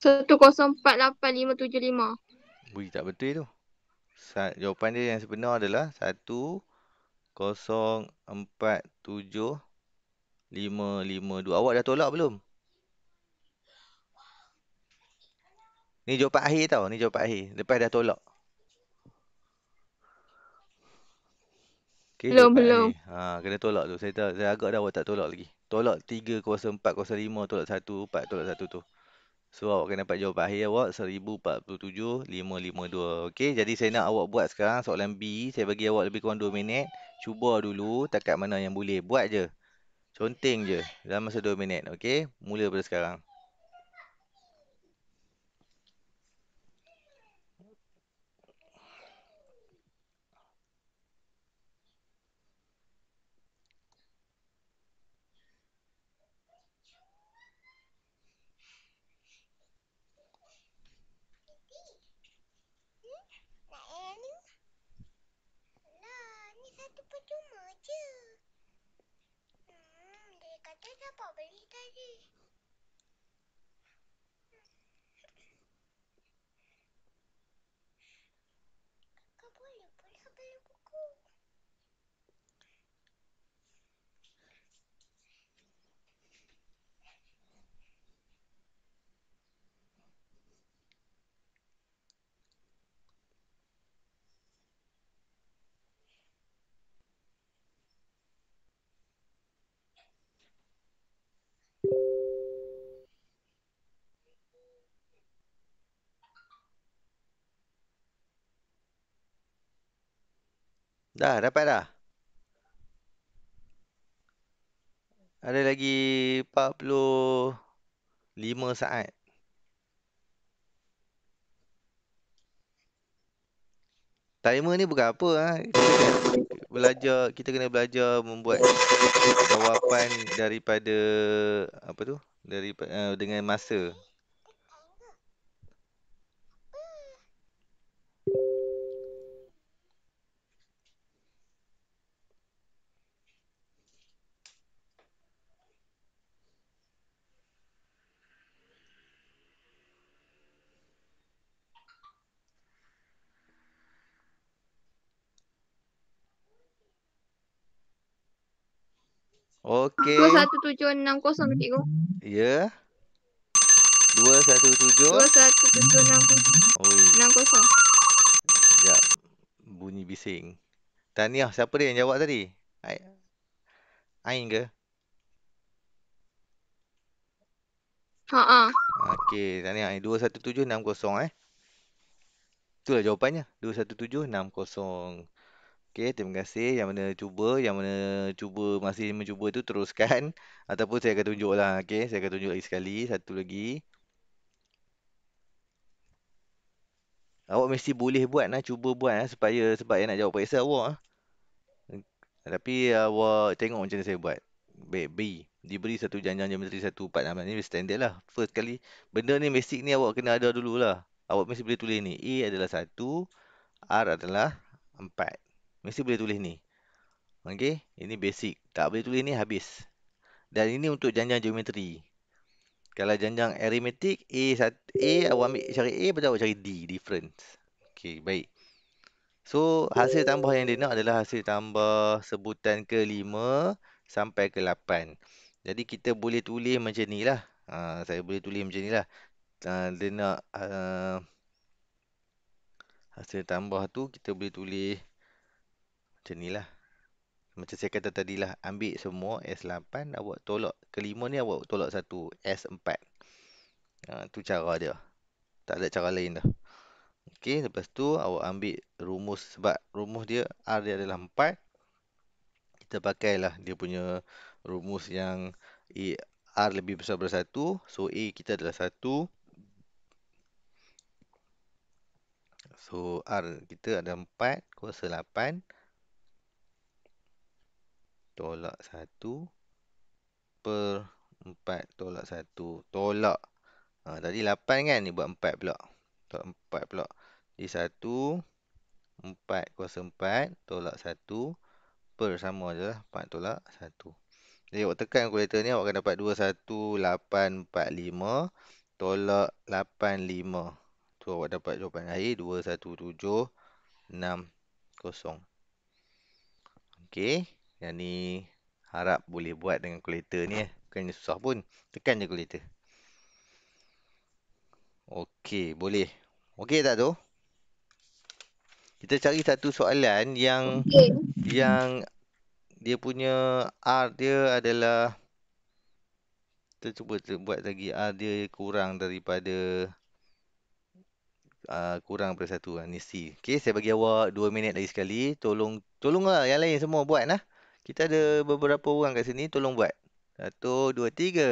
Satu kosong empat lapan lima tujuh lima. Bui tak betul tu. jawapan dia yang sebenar adalah satu kosong empat tujuh lima lima dua. Awak dah tolak belum? Ni jawapan akhir tau. Ni jawapan akhir. Lepas dah tolak. Okay, belum, Jumat belum. Ni. Ha, kena tolak tu. Saya, tak, saya agak dah awak tak tolak lagi. Tolak 3 kuasa 4 kuasa 5 tolak 1, 4 tolak 1 tu. So, awak kena dapat jawapan akhir awak 1047552. Okay, jadi saya nak awak buat sekarang soalan B. Saya bagi awak lebih kurang 2 minit. Cuba dulu takat mana yang boleh. Buat je. Conteng je. Dalam masa 2 minit. Okay, mula daripada sekarang. 宝贝你看这 Dah dapat dah. Ada lagi 45 saat. Timer ni bukan apa ha? kita belajar kita kena belajar membuat jawapan daripada apa tu daripada uh, eh, dengan masa Okey. satu tujuh enam kosong 21760 cikgu. Ya. tujuh enam kosong. Enam kosong. Ya. Bunyi bising Tahniah siapa dia yang jawab tadi? Ain ke? Haa -ha. Okey Tahniah 217 60 eh Itulah jawapannya 217 60 Okay, terima kasih yang mana cuba, yang mana cuba masih mencuba tu teruskan <laughs> ataupun saya akan tunjuklah. Okey, saya akan tunjuk lagi sekali, satu lagi. Awak mesti boleh buat nah, cuba buat nah, supaya sebab saya nak jawab peksa awak. Ah. Tapi awak tengok macam mana saya buat. Baik, B. Diberi satu janjang geometri 1, 4, Ini standard lah. First kali. Benda ni basic ni awak kena ada dulu lah. Awak mesti boleh tulis ni. A adalah satu R adalah empat mesti boleh tulis ni. Okey, ini basic. Tak boleh tulis ni habis. Dan ini untuk janjang geometri. Kalau janjang aritmetik A A awak ambil cari A atau awak cari D difference. Okey, baik. So, hasil tambah yang dia nak adalah hasil tambah sebutan ke-5 sampai ke-8. Jadi kita boleh tulis macam ni lah. Ha, saya boleh tulis macam ni lah. Ha, dia nak uh, hasil tambah tu kita boleh tulis macam ni lah. Macam saya kata tadi lah. Ambil semua S8. Awak tolak. Kelima ni awak tolak satu. S4. Uh, ha, tu cara dia. Tak ada cara lain dah. Okey. Lepas tu awak ambil rumus. Sebab rumus dia. R dia adalah 4. Kita pakailah dia punya rumus yang. E, R lebih besar daripada 1. So A kita adalah 1. So R kita ada 4 kuasa 8 tolak 1 per 4 tolak 1 tolak ha, tadi 8 kan ni buat 4 pula tolak 4 pula di 1 4 kuasa 4 tolak 1 per sama je lah 4 tolak 1 jadi awak tekan kalkulator ni awak akan dapat 21845 tolak 85 tu awak dapat jawapan akhir 21760 Okay. Yang ni harap boleh buat dengan kalkulator ni eh. Bukannya susah pun. Tekan je kalkulator. Okey, boleh. Okey tak tu? Kita cari satu soalan yang okay. yang dia punya R dia adalah kita cuba buat lagi R dia kurang daripada uh, kurang daripada satu. Ah, ni C. Okey, saya bagi awak dua minit lagi sekali. Tolong tolonglah yang lain semua buat lah. Kita ada beberapa orang kat sini tolong buat. Satu, dua, tiga.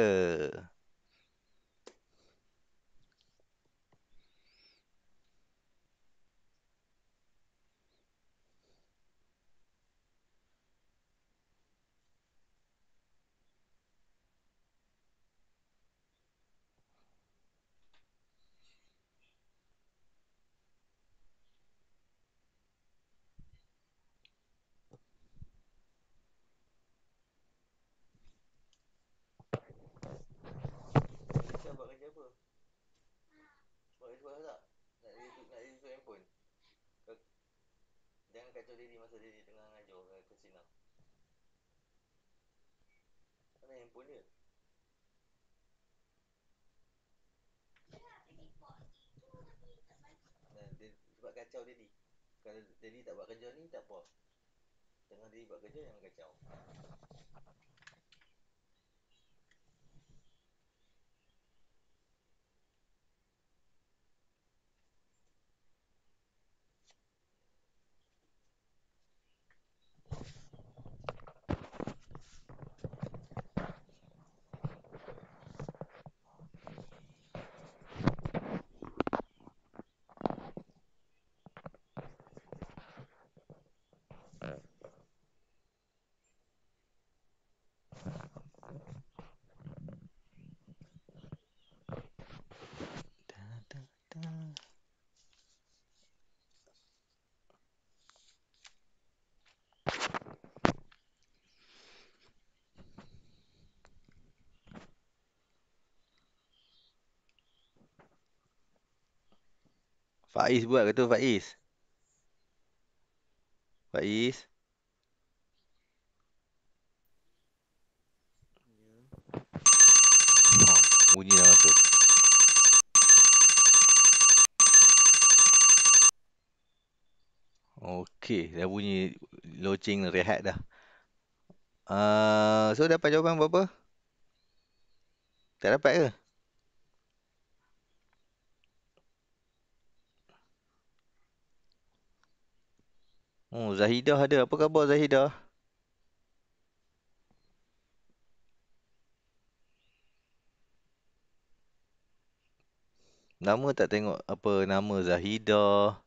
sempurna nah, dia, buat kacau dia ni Kalau dia tak buat kerja ni tak apa Tengah dia buat kerja yang kacau Faiz buat ke tu Faiz? Faiz? Ha, bunyi dah masuk. Okey, dah bunyi loceng rehat dah. Uh, so dapat jawapan berapa? Tak dapat ke? Oh, Zahidah ada. Apa khabar Zahidah? Nama tak tengok apa nama Zahidah.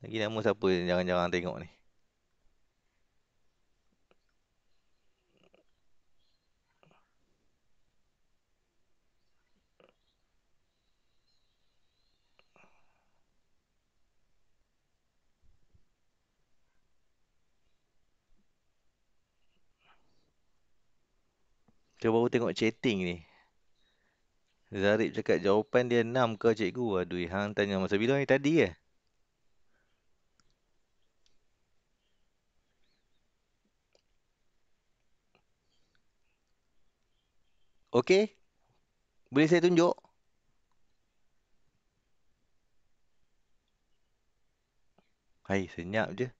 Lagi nama siapa jangan-jangan tengok ni. Kita baru tengok chatting ni. Zarif cakap jawapan dia enam ke cikgu? Aduh, hang tanya masa bila ni tadi ke? Ya? Okey. Boleh saya tunjuk? Hai, senyap je.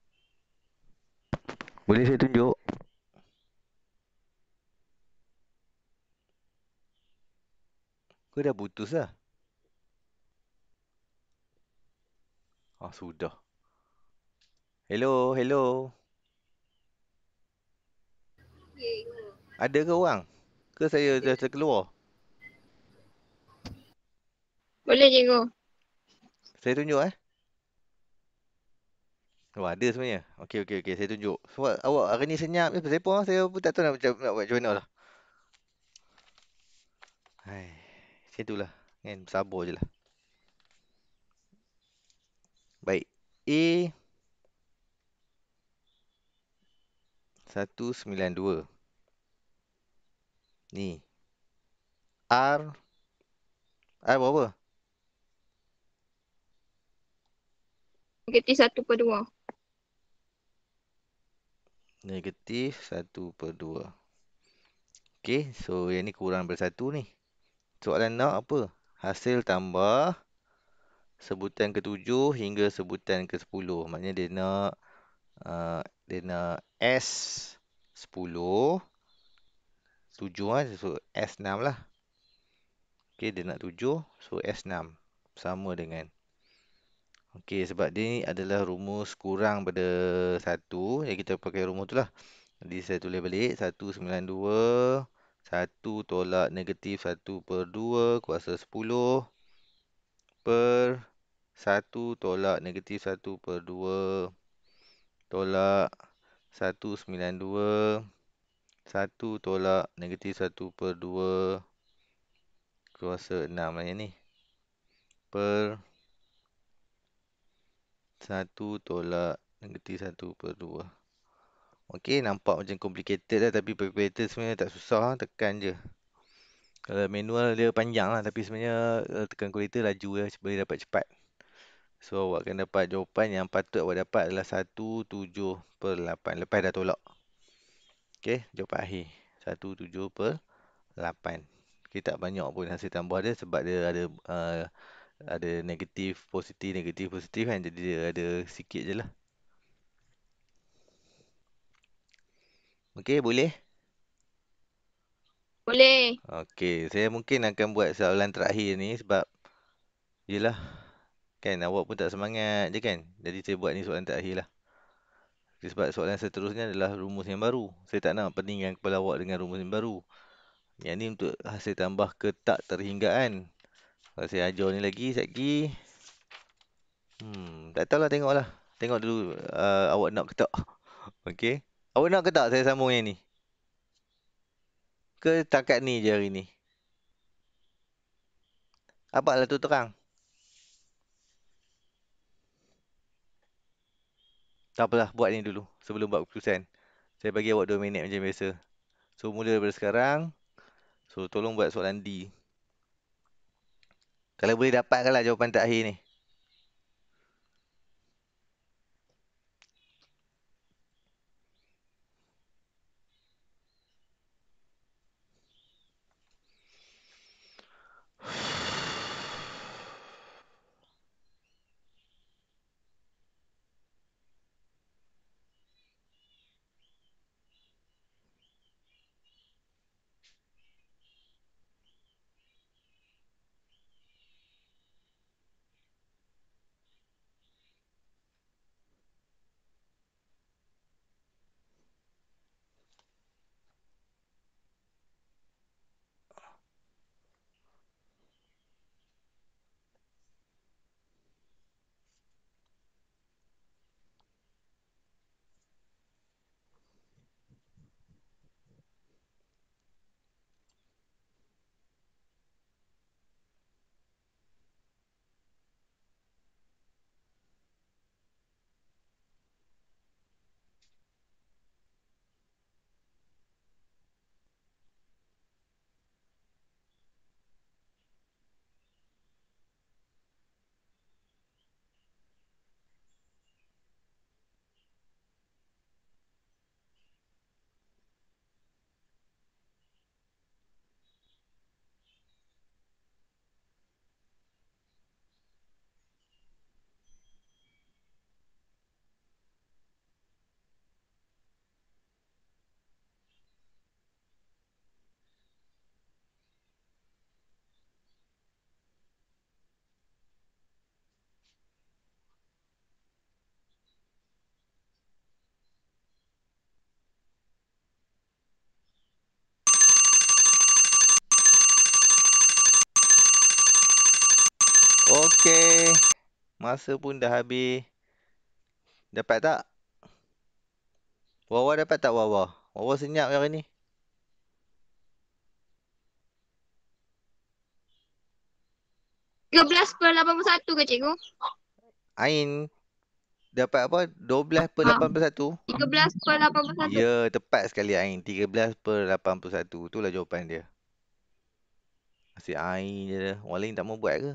Boleh saya tunjuk? Apa dah putus lah. Ah, sudah. Hello, hello. Ada ke orang? Ke saya dah terkeluar? Boleh cikgu. Saya tunjuk eh. Wah, oh, ada sebenarnya. Okey, okey, okey. Saya tunjuk. Sebab awak hari ni senyap. Ya, saya pun, saya pun tak tahu nak, nak buat macam mana lah. Hai. Macam itulah kan sabar lah. Baik. A 192. Ni. R R berapa? Negatif 1 per 2. Negatif 1 per 2. Okay, so yang ni kurang daripada 1 ni. Soalan nak apa? Hasil tambah sebutan ke-7 hingga sebutan ke-10. Maknanya dia nak uh, dia nak S 10 7 lah. So S 6 lah. Okey, Dia nak 7. So S 6. Sama dengan. okey. Sebab dia ni adalah rumus kurang pada 1. Jadi kita pakai rumus tu lah. Jadi saya tulis balik. 192 1 tolak negatif 1 per 2 kuasa 10 per 1 tolak negatif 1 per 2 tolak 192 1 tolak negatif 1 per 2 kuasa 6 macam lah ni per 1 tolak negatif 1 per 2 Okey, nampak macam complicated lah tapi calculator sebenarnya tak susah lah. tekan je. Kalau manual dia panjang lah tapi sebenarnya eh, tekan calculator laju lah boleh dapat cepat. So awak akan dapat jawapan yang patut awak dapat adalah 17 per 8. Lepas dah tolak. Okey, jawapan akhir. 17 per 8. Kita okay, banyak pun hasil tambah dia sebab dia ada uh, ada negatif, positif, negatif, positif kan. Jadi dia ada sikit je lah. Okey, boleh? Boleh. Okey, saya mungkin akan buat soalan terakhir ni sebab yalah kan awak pun tak semangat je kan. Jadi saya buat ni soalan terakhir lah. Sebab soalan seterusnya adalah rumus yang baru. Saya tak nak peningkan kepala awak dengan rumus yang baru. Yang ni untuk hasil tambah ke tak terhinggaan. Kalau saya ajar ni lagi, satgi. Hmm, tak tahulah tengoklah. Tengok dulu uh, awak nak ke tak. Okey. Awak nak ke tak saya sambung yang ni? Ke takat ni je hari ni? Apa lah tu terang? Tak apalah, buat ni dulu. Sebelum buat keputusan. Saya bagi awak 2 minit macam biasa. So, mula daripada sekarang. So, tolong buat soalan D. Kalau boleh dapatkanlah jawapan terakhir ni. Okay, Masa pun dah habis. Dapat tak? Wawa dapat tak Wawa? Wawa senyap hari ni. Ke 18.81 ke cikgu? Ain dapat apa? 12 per ha. 81? 13 per 81. Ya, tepat sekali Ain. 13 per 81. Itulah jawapan dia. Masih Ain je dah. Orang lain tak mau buat ke?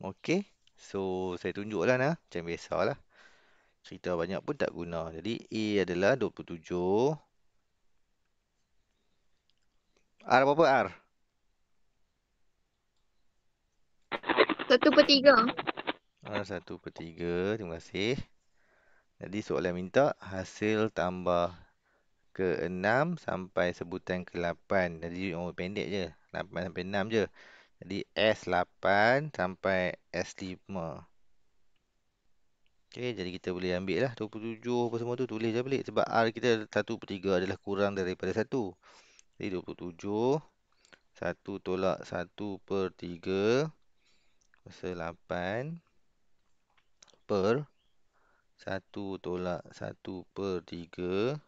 Okey. So, saya tunjuklah nah. Macam biasa Cerita banyak pun tak guna. Jadi, A adalah 27. R apa-apa R? 1 per 3. Ah 1 per 3. Terima kasih. Jadi, soalan minta hasil tambah ke 6 sampai sebutan ke 8. Jadi, oh, pendek je. 8 sampai 6 je. Jadi S8 sampai S5. Okey, jadi kita boleh ambil lah 27 apa semua tu tulis je balik sebab R kita 1/3 adalah kurang daripada 1. Jadi 27 1 tolak 1/3 kuasa 8 per 1 tolak 1 per 3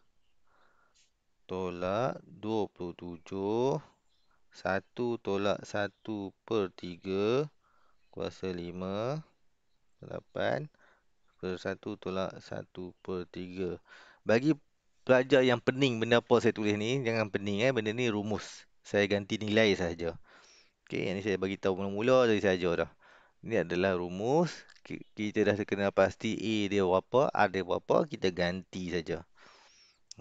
tolak 27. Satu tolak satu per tiga kuasa lima 8 per satu tolak satu per tiga bagi pelajar yang pening benda apa saya tulis ni jangan pening eh benda ni rumus saya ganti nilai saja okey yang ni saya bagi tahu mula-mula tadi saja dah ini adalah rumus kita dah kena pasti a dia berapa r dia berapa kita ganti saja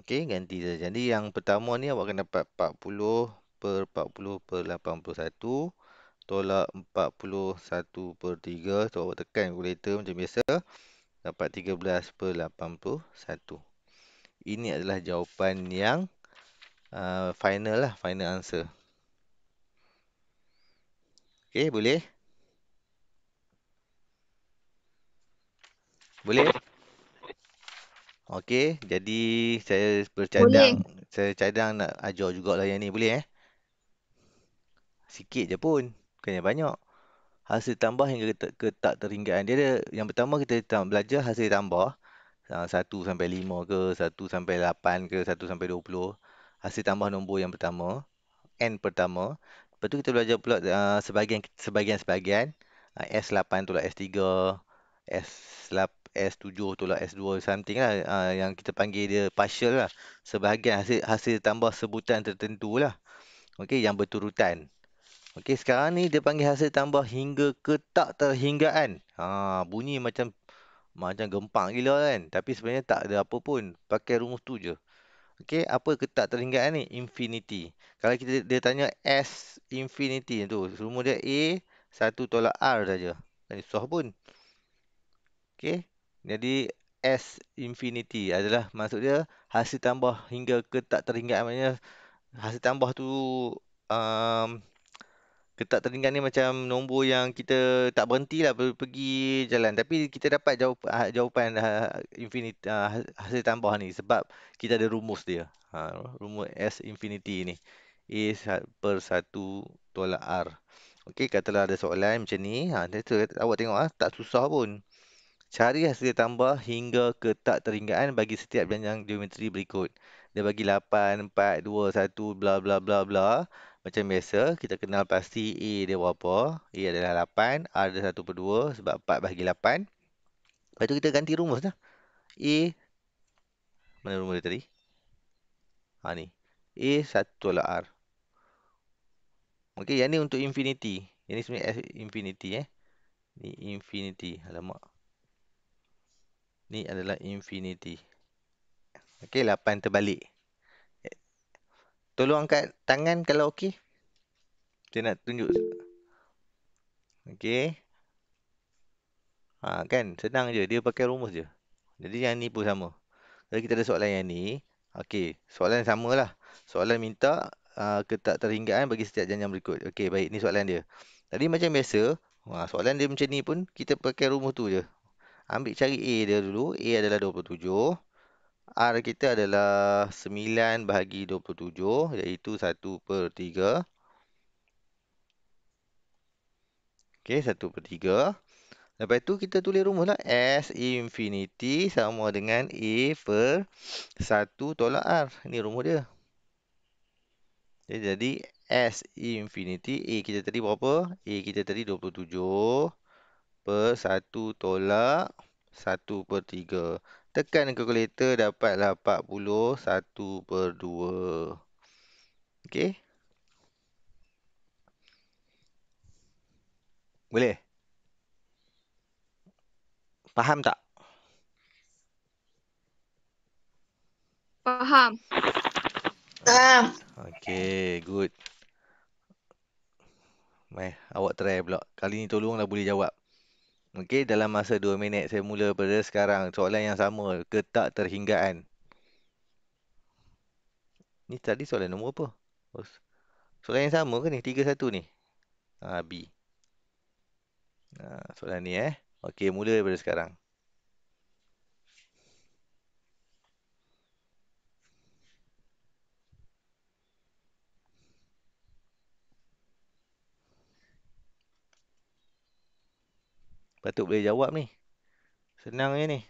okey ganti saja jadi yang pertama ni awak kena dapat 40 per 40 per 81 tolak 41 per 3 so awak tekan kalkulator macam biasa dapat 13 per 81 ini adalah jawapan yang uh, final lah final answer ok boleh boleh ok jadi saya bercadang boleh. saya cadang nak ajar jugalah yang ni boleh eh Sikit je pun. Bukannya banyak. Hasil tambah hingga ke, ke tak teringgaan. Dia ada, yang pertama kita belajar hasil tambah. 1 ha, sampai 5 ke, 1 sampai 8 ke, 1 sampai 20. Hasil tambah nombor yang pertama. N pertama. Lepas tu kita belajar pula ha, sebahagian-sebahagian. S8 tu S3. S8. S7 tu S2 something lah uh, yang kita panggil dia partial lah sebahagian hasil hasil tambah sebutan tertentu lah okay, yang berturutan Okey, sekarang ni dia panggil hasil tambah hingga ke tak terhinggaan. Ha, bunyi macam macam gempang gila kan. Tapi sebenarnya tak ada apa pun. Pakai rumus tu je. Okey, apa ke tak terhinggaan ni? Infinity. Kalau kita dia tanya S infinity tu. Rumus dia A, 1 tolak R saja. Kan susah pun. Okey, jadi S infinity adalah maksud dia hasil tambah hingga ke tak terhinggaan. Maksudnya hasil tambah tu... Um, ketak teringat ni macam nombor yang kita tak berhenti lah pergi jalan tapi kita dapat ah, jawapan, jawapan uh, infinite uh, ah, ha-, hasil tambah ni sebab kita ada rumus dia ha, rumus S infinity ni A per 1 tolak R Okey, katalah ada soalan macam ni ha, tu, awak tengok ha, tak susah pun cari hasil tambah hingga ke tak teringgaan bagi setiap jenjang geometri berikut dia bagi 8, 4, 2, 1, bla bla bla bla macam biasa, kita kenal pasti A dia berapa. A adalah 8. R dia 1 per 2 sebab 4 bahagi 8. Lepas tu kita ganti rumus dah. A. Mana rumus dia tadi? Ha ni. A 1 tolak R. Okey, yang ni untuk infinity. Yang ni sebenarnya infinity eh. Ni infinity. Alamak. Ni adalah infinity. Okey, 8 terbalik. Tolong angkat tangan kalau okey. Saya nak tunjuk. Okey. Ha, kan? Senang je. Dia pakai rumus je. Jadi yang ni pun sama. Jadi kita ada soalan yang ni. Okey. Soalan sama lah. Soalan minta uh, ha, ketak terhinggaan bagi setiap janjian berikut. Okey. Baik. Ni soalan dia. Tadi macam biasa. Ha, soalan dia macam ni pun. Kita pakai rumus tu je. Ambil cari A dia dulu. A adalah 27. R kita adalah 9 bahagi 27 iaitu 1 per 3. Okey, 1 per 3. Lepas tu kita tulis rumuslah S infinity sama dengan A per 1 tolak R. Ini rumus dia. Okay, jadi S infinity A kita tadi berapa? A kita tadi 27 per 1 tolak 1 per 3. Tekan kalkulator dapatlah 41 per 2. Okey. Boleh? Faham tak? Faham. Faham. Okey, good. Mai, awak try pula. Kali ni tolonglah boleh jawab. Okey, dalam masa 2 minit saya mula pada sekarang soalan yang sama ke tak terhinggaan. Ni tadi soalan nombor apa? Soalan yang sama ke ni? 3-1 ni? Ha, B. Ha, soalan ni eh. Okey, mula daripada sekarang. Patut boleh jawab ni. Senang je ni.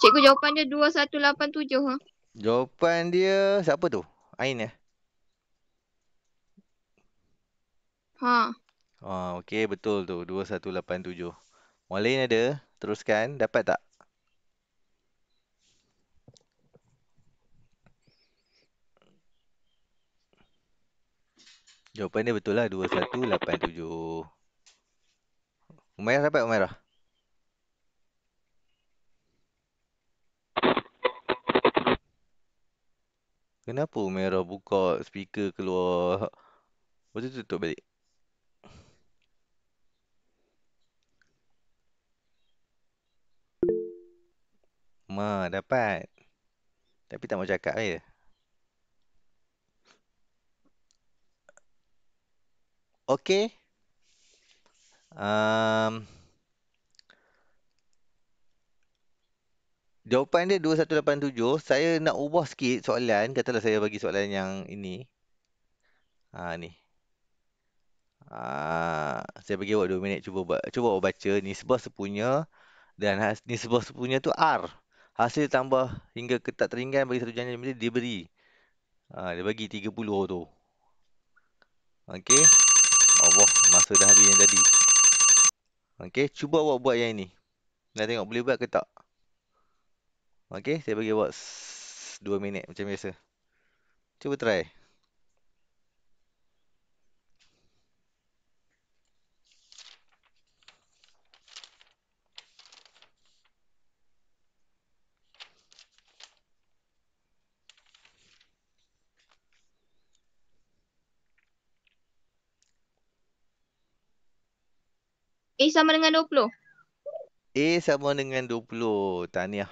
Cikgu jawapan dia 2187 ha? Jawapan dia siapa tu? Ain eh? Ha. Ha, oh, okey betul tu. 2187. Mualin ada? Teruskan. Dapat tak? Jawapan dia betul lah. 2187. Umairah dapat Umairah? Kenapa Umairah buka speaker keluar? Lepas tu tutup balik. Ma, dapat. Tapi tak mau cakap ya. Okay. Um, jawapan dia 2187. Saya nak ubah sikit soalan. Katalah saya bagi soalan yang ini. Ha, ni. Ha, saya bagi awak 2 minit cuba buat, cuba awak baca nisbah sepunya dan nisbah sepunya tu R hasil tambah hingga ke tak teringgan bagi satu janji dia diberi. Ha, dia bagi 30 tu. Okey. Allah, masa dah habis yang tadi. Okey, cuba awak buat yang ini. Nak tengok boleh buat ke tak. Okey, saya bagi awak 2 minit macam biasa. Cuba try. A sama dengan 20. A sama dengan 20. Tahniah.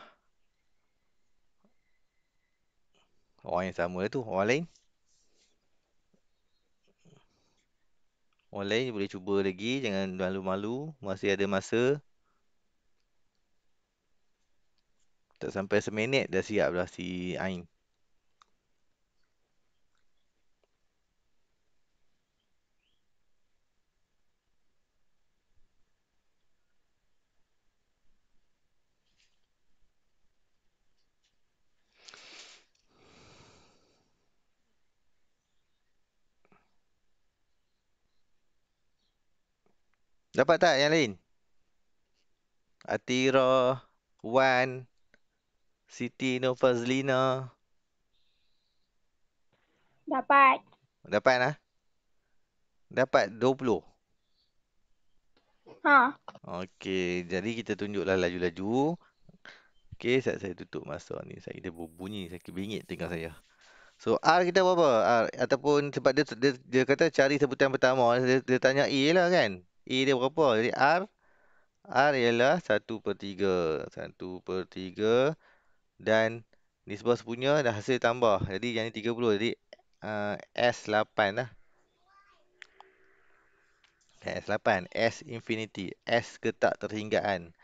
Orang yang sama tu. Orang lain. Orang lain boleh cuba lagi. Jangan malu-malu. Masih ada masa. Tak sampai seminit dah siap dah si Ain. Dapat tak yang lain? Atira, Wan, Siti Nofazlina. Dapat. Dapat lah. Dapat 20. Ha. Okey, jadi kita tunjuklah laju-laju. Okey, saat saya tutup masa ni, saya kita bunyi sakit bingit tengah saya. So R kita apa? R ataupun sebab dia, dia dia kata cari sebutan pertama dia, dia tanya A lah kan. A dia berapa? Jadi R R ialah 1 per 3 1 per 3 Dan ni sebab sepunya dah hasil tambah Jadi yang ni 30 Jadi uh, eh, S8 lah S8 S infinity S ketak terhinggaan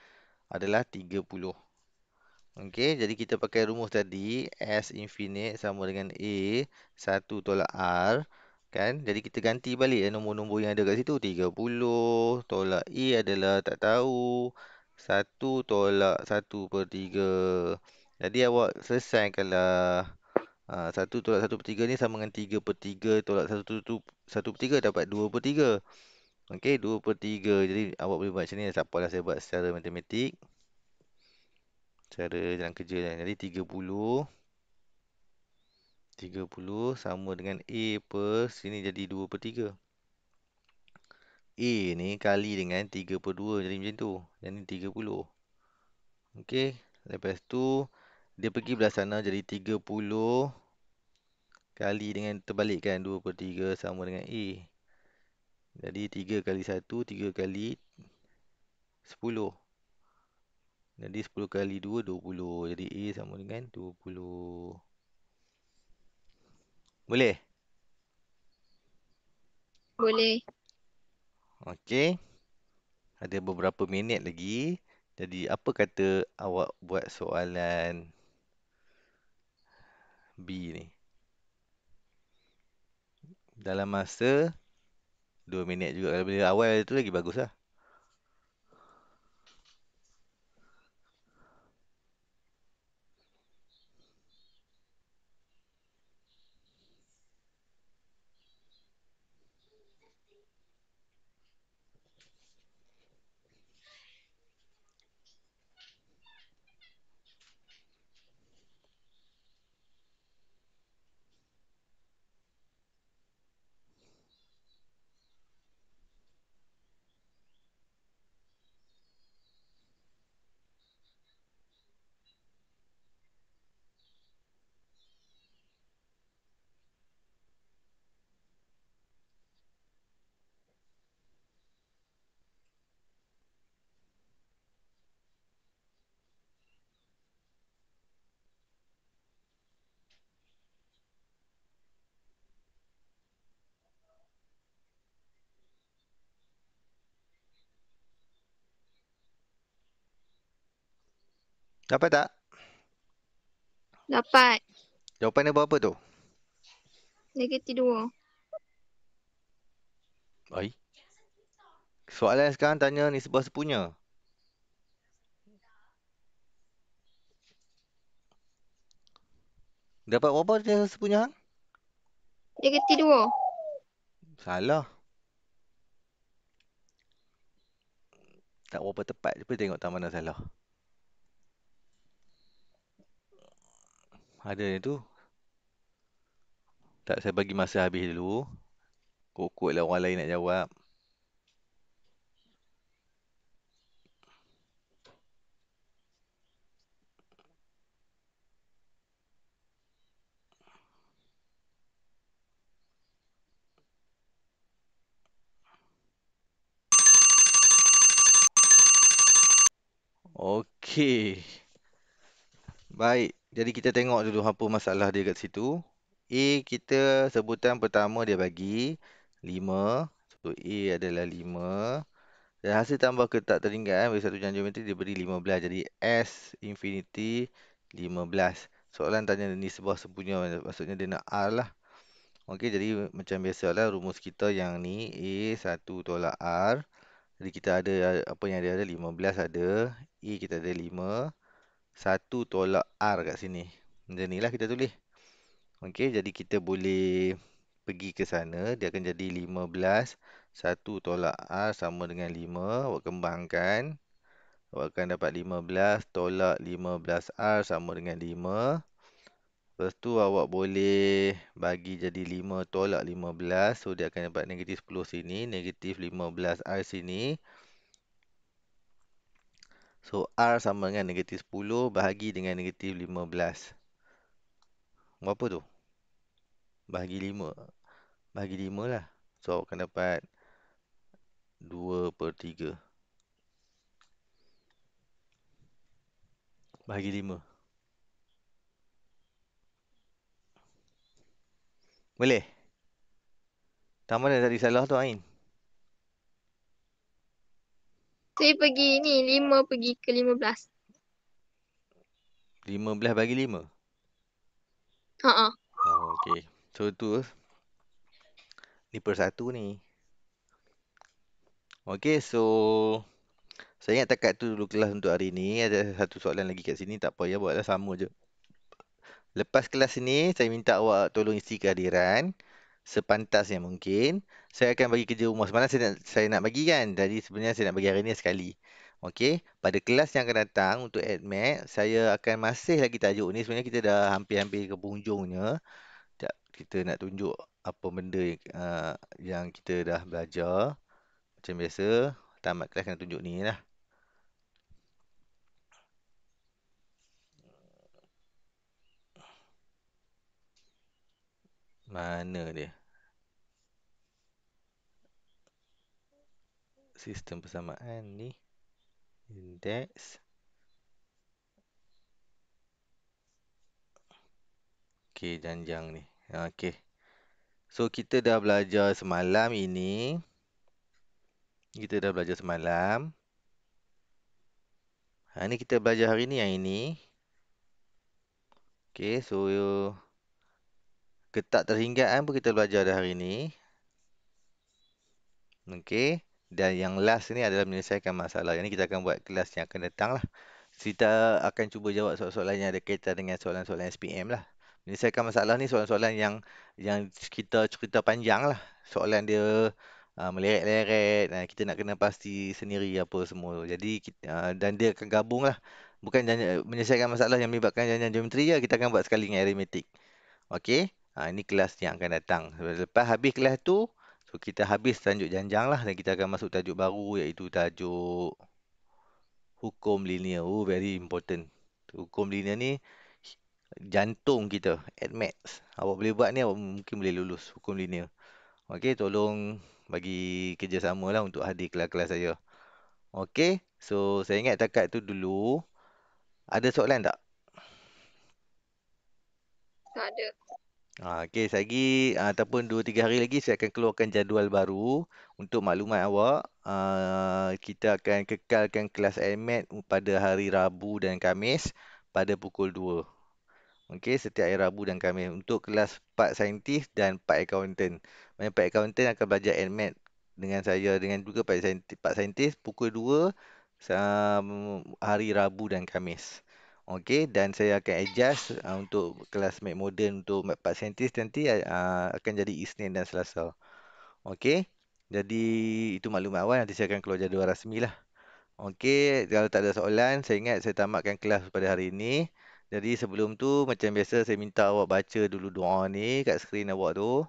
Adalah 30 Ok jadi kita pakai rumus tadi S infinite sama dengan A 1 tolak R kan jadi kita ganti balik ya nombor-nombor yang ada kat situ 30 tolak E adalah tak tahu 1 tolak 1 per 3 jadi awak selesaikanlah uh, ah, 1 tolak 1 per 3 ni sama dengan 3 per 3 tolak 1, 1 per 3 dapat 2 per 3 Okey 2 per 3 jadi awak boleh buat macam ni tak apalah saya buat secara matematik cara jalan kerja jadi 30 30 sama dengan A per sini jadi 2 per 3. A ni kali dengan 3 per 2 jadi macam tu. Yang ni 30. Okey. Lepas tu dia pergi belah sana jadi 30 kali dengan terbalikkan 2 per 3 sama dengan A. Jadi 3 kali 1, 3 kali 10. Jadi 10 kali 2, 20. Jadi A sama dengan 20. Boleh? Boleh. Okey. Ada beberapa minit lagi. Jadi apa kata awak buat soalan B ni? Dalam masa 2 minit juga. Kalau boleh awal tu lagi bagus lah. Dapat tak? Dapat. Jawapan dia berapa tu? Negatif dua. Baik. Soalan sekarang tanya ni sebab sepunya. Dapat berapa dia sepunya? Negatif dua. Salah. Tak berapa tepat. Cepat tengok tak mana salah. ada yang tu tak saya bagi masa habis dulu kokotlah orang lain nak jawab Okey. Baik. Jadi kita tengok dulu apa masalah dia kat situ. A kita sebutan pertama dia bagi 5. So A adalah 5. Dan hasil tambah ke tak teringat eh. Bagi satu jalan geometri dia beri 15. Jadi S infinity 15. Soalan tanya ni sebuah sepunya. Maksudnya dia nak R lah. Okey jadi macam biasalah rumus kita yang ni A 1 tolak R. Jadi kita ada apa yang dia ada 15 ada. E kita ada 1 tolak R kat sini. Macam ni lah kita tulis. Okey, jadi kita boleh pergi ke sana. Dia akan jadi 15. 1 tolak R sama dengan 5. Awak kembangkan. Awak akan dapat 15 tolak 15R sama dengan 5. Lepas tu awak boleh bagi jadi 5 tolak 15. So, dia akan dapat negatif 10 sini. Negatif 15R sini. Negatif 15R sini. So R sama dengan negatif 10 bahagi dengan negatif 15. Berapa tu? Bahagi 5. Bahagi 5 lah. So awak akan dapat 2 per 3. Bahagi 5. Boleh? Tambah mana tadi salah tu Ain. Saya pergi ni lima pergi ke lima belas. Lima belas bagi 5. Haah. Oh, okey. So tu ni per satu ni. Okey, so saya ingat takat tu dulu kelas untuk hari ni. Ada satu soalan lagi kat sini. Tak apa ya, buatlah sama je. Lepas kelas ni, saya minta awak tolong isi kehadiran sepantasnya mungkin saya akan bagi kerja rumah semalam saya nak saya nak bagi kan jadi sebenarnya saya nak bagi hari ni sekali okey pada kelas yang akan datang untuk admit saya akan masih lagi tajuk ni sebenarnya kita dah hampir-hampir ke punjungnya tak kita nak tunjuk apa benda uh, yang kita dah belajar macam biasa tamat kelas kena tunjuk ni lah Mana dia? Sistem persamaan ni index Okey, janjang ni. Ha, okey. So kita dah belajar semalam ini. Kita dah belajar semalam. Ha ni kita belajar hari ni yang ini. Okey, so ketak terhinggaan pun kita belajar dah hari ni. Okey. Dan yang last ni adalah menyelesaikan masalah. Yang ni kita akan buat kelas yang akan datang lah. Kita akan cuba jawab soalan-soalan yang ada kaitan dengan soalan-soalan SPM lah. Menyelesaikan masalah ni soalan-soalan yang yang kita cerita panjang lah. Soalan dia uh, meleret-leret. Uh, kita nak kena pasti sendiri apa semua. Jadi kita, uh, dan dia akan gabung lah. Bukan menyelesaikan masalah yang melibatkan jalan geometri lah. Ya, kita akan buat sekali dengan aritmetik. Okey. Ha, ini kelas yang akan datang. Lepas habis kelas tu, so kita habis tajuk janjang lah dan kita akan masuk tajuk baru iaitu tajuk hukum linear. Oh, very important. Hukum linear ni jantung kita at max. Awak boleh buat ni, awak mungkin boleh lulus hukum linear. Okay, tolong bagi kerjasama lah untuk hadir kelas-kelas saya. Okay, so saya ingat takat tu dulu. Ada soalan tak? Tak ada. Ah, okey, lagi ataupun 2 3 hari lagi saya akan keluarkan jadual baru untuk maklumat awak. Ah, kita akan kekalkan kelas AMAT pada hari Rabu dan Kamis pada pukul 2. Okay, setiap hari Rabu dan Kamis untuk kelas part saintis dan part accountant. Maksudnya part accountant akan belajar AMAT dengan saya dengan juga part saintis, pukul 2 hari Rabu dan Kamis. Okey dan saya akan adjust uh, untuk kelas mat moden untuk mat Part Scientist nanti uh, akan jadi Isnin dan Selasa. Okey. Jadi itu maklumat awal nanti saya akan keluar jadual rasmi lah. Okey, kalau tak ada soalan, saya ingat saya tamatkan kelas pada hari ini. Jadi sebelum tu macam biasa saya minta awak baca dulu doa ni kat skrin awak tu.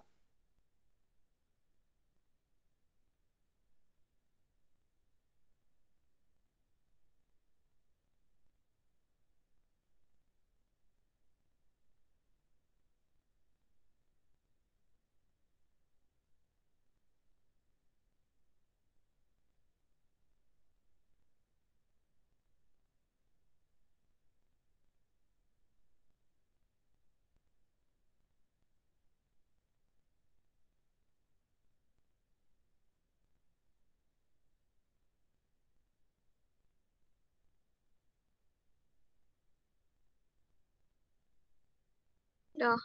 Dah.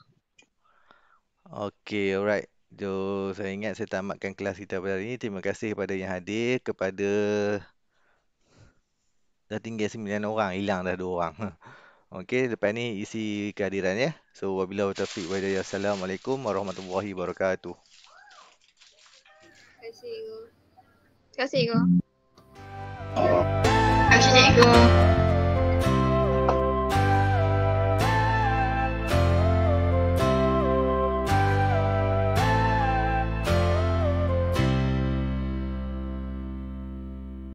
Okay, alright. Jo, saya ingat saya tamatkan kelas kita pada hari ini. Terima kasih kepada yang hadir, kepada dah tinggal sembilan orang, hilang dah dua orang. <laughs> Okay, depan ni isi kehadiran ya. So, wabila wa taufiq wa hidayah. Assalamualaikum warahmatullahi wabarakatuh. Terima kasih, Igo. Terima kasih, Igo. Terima kasih, Igo.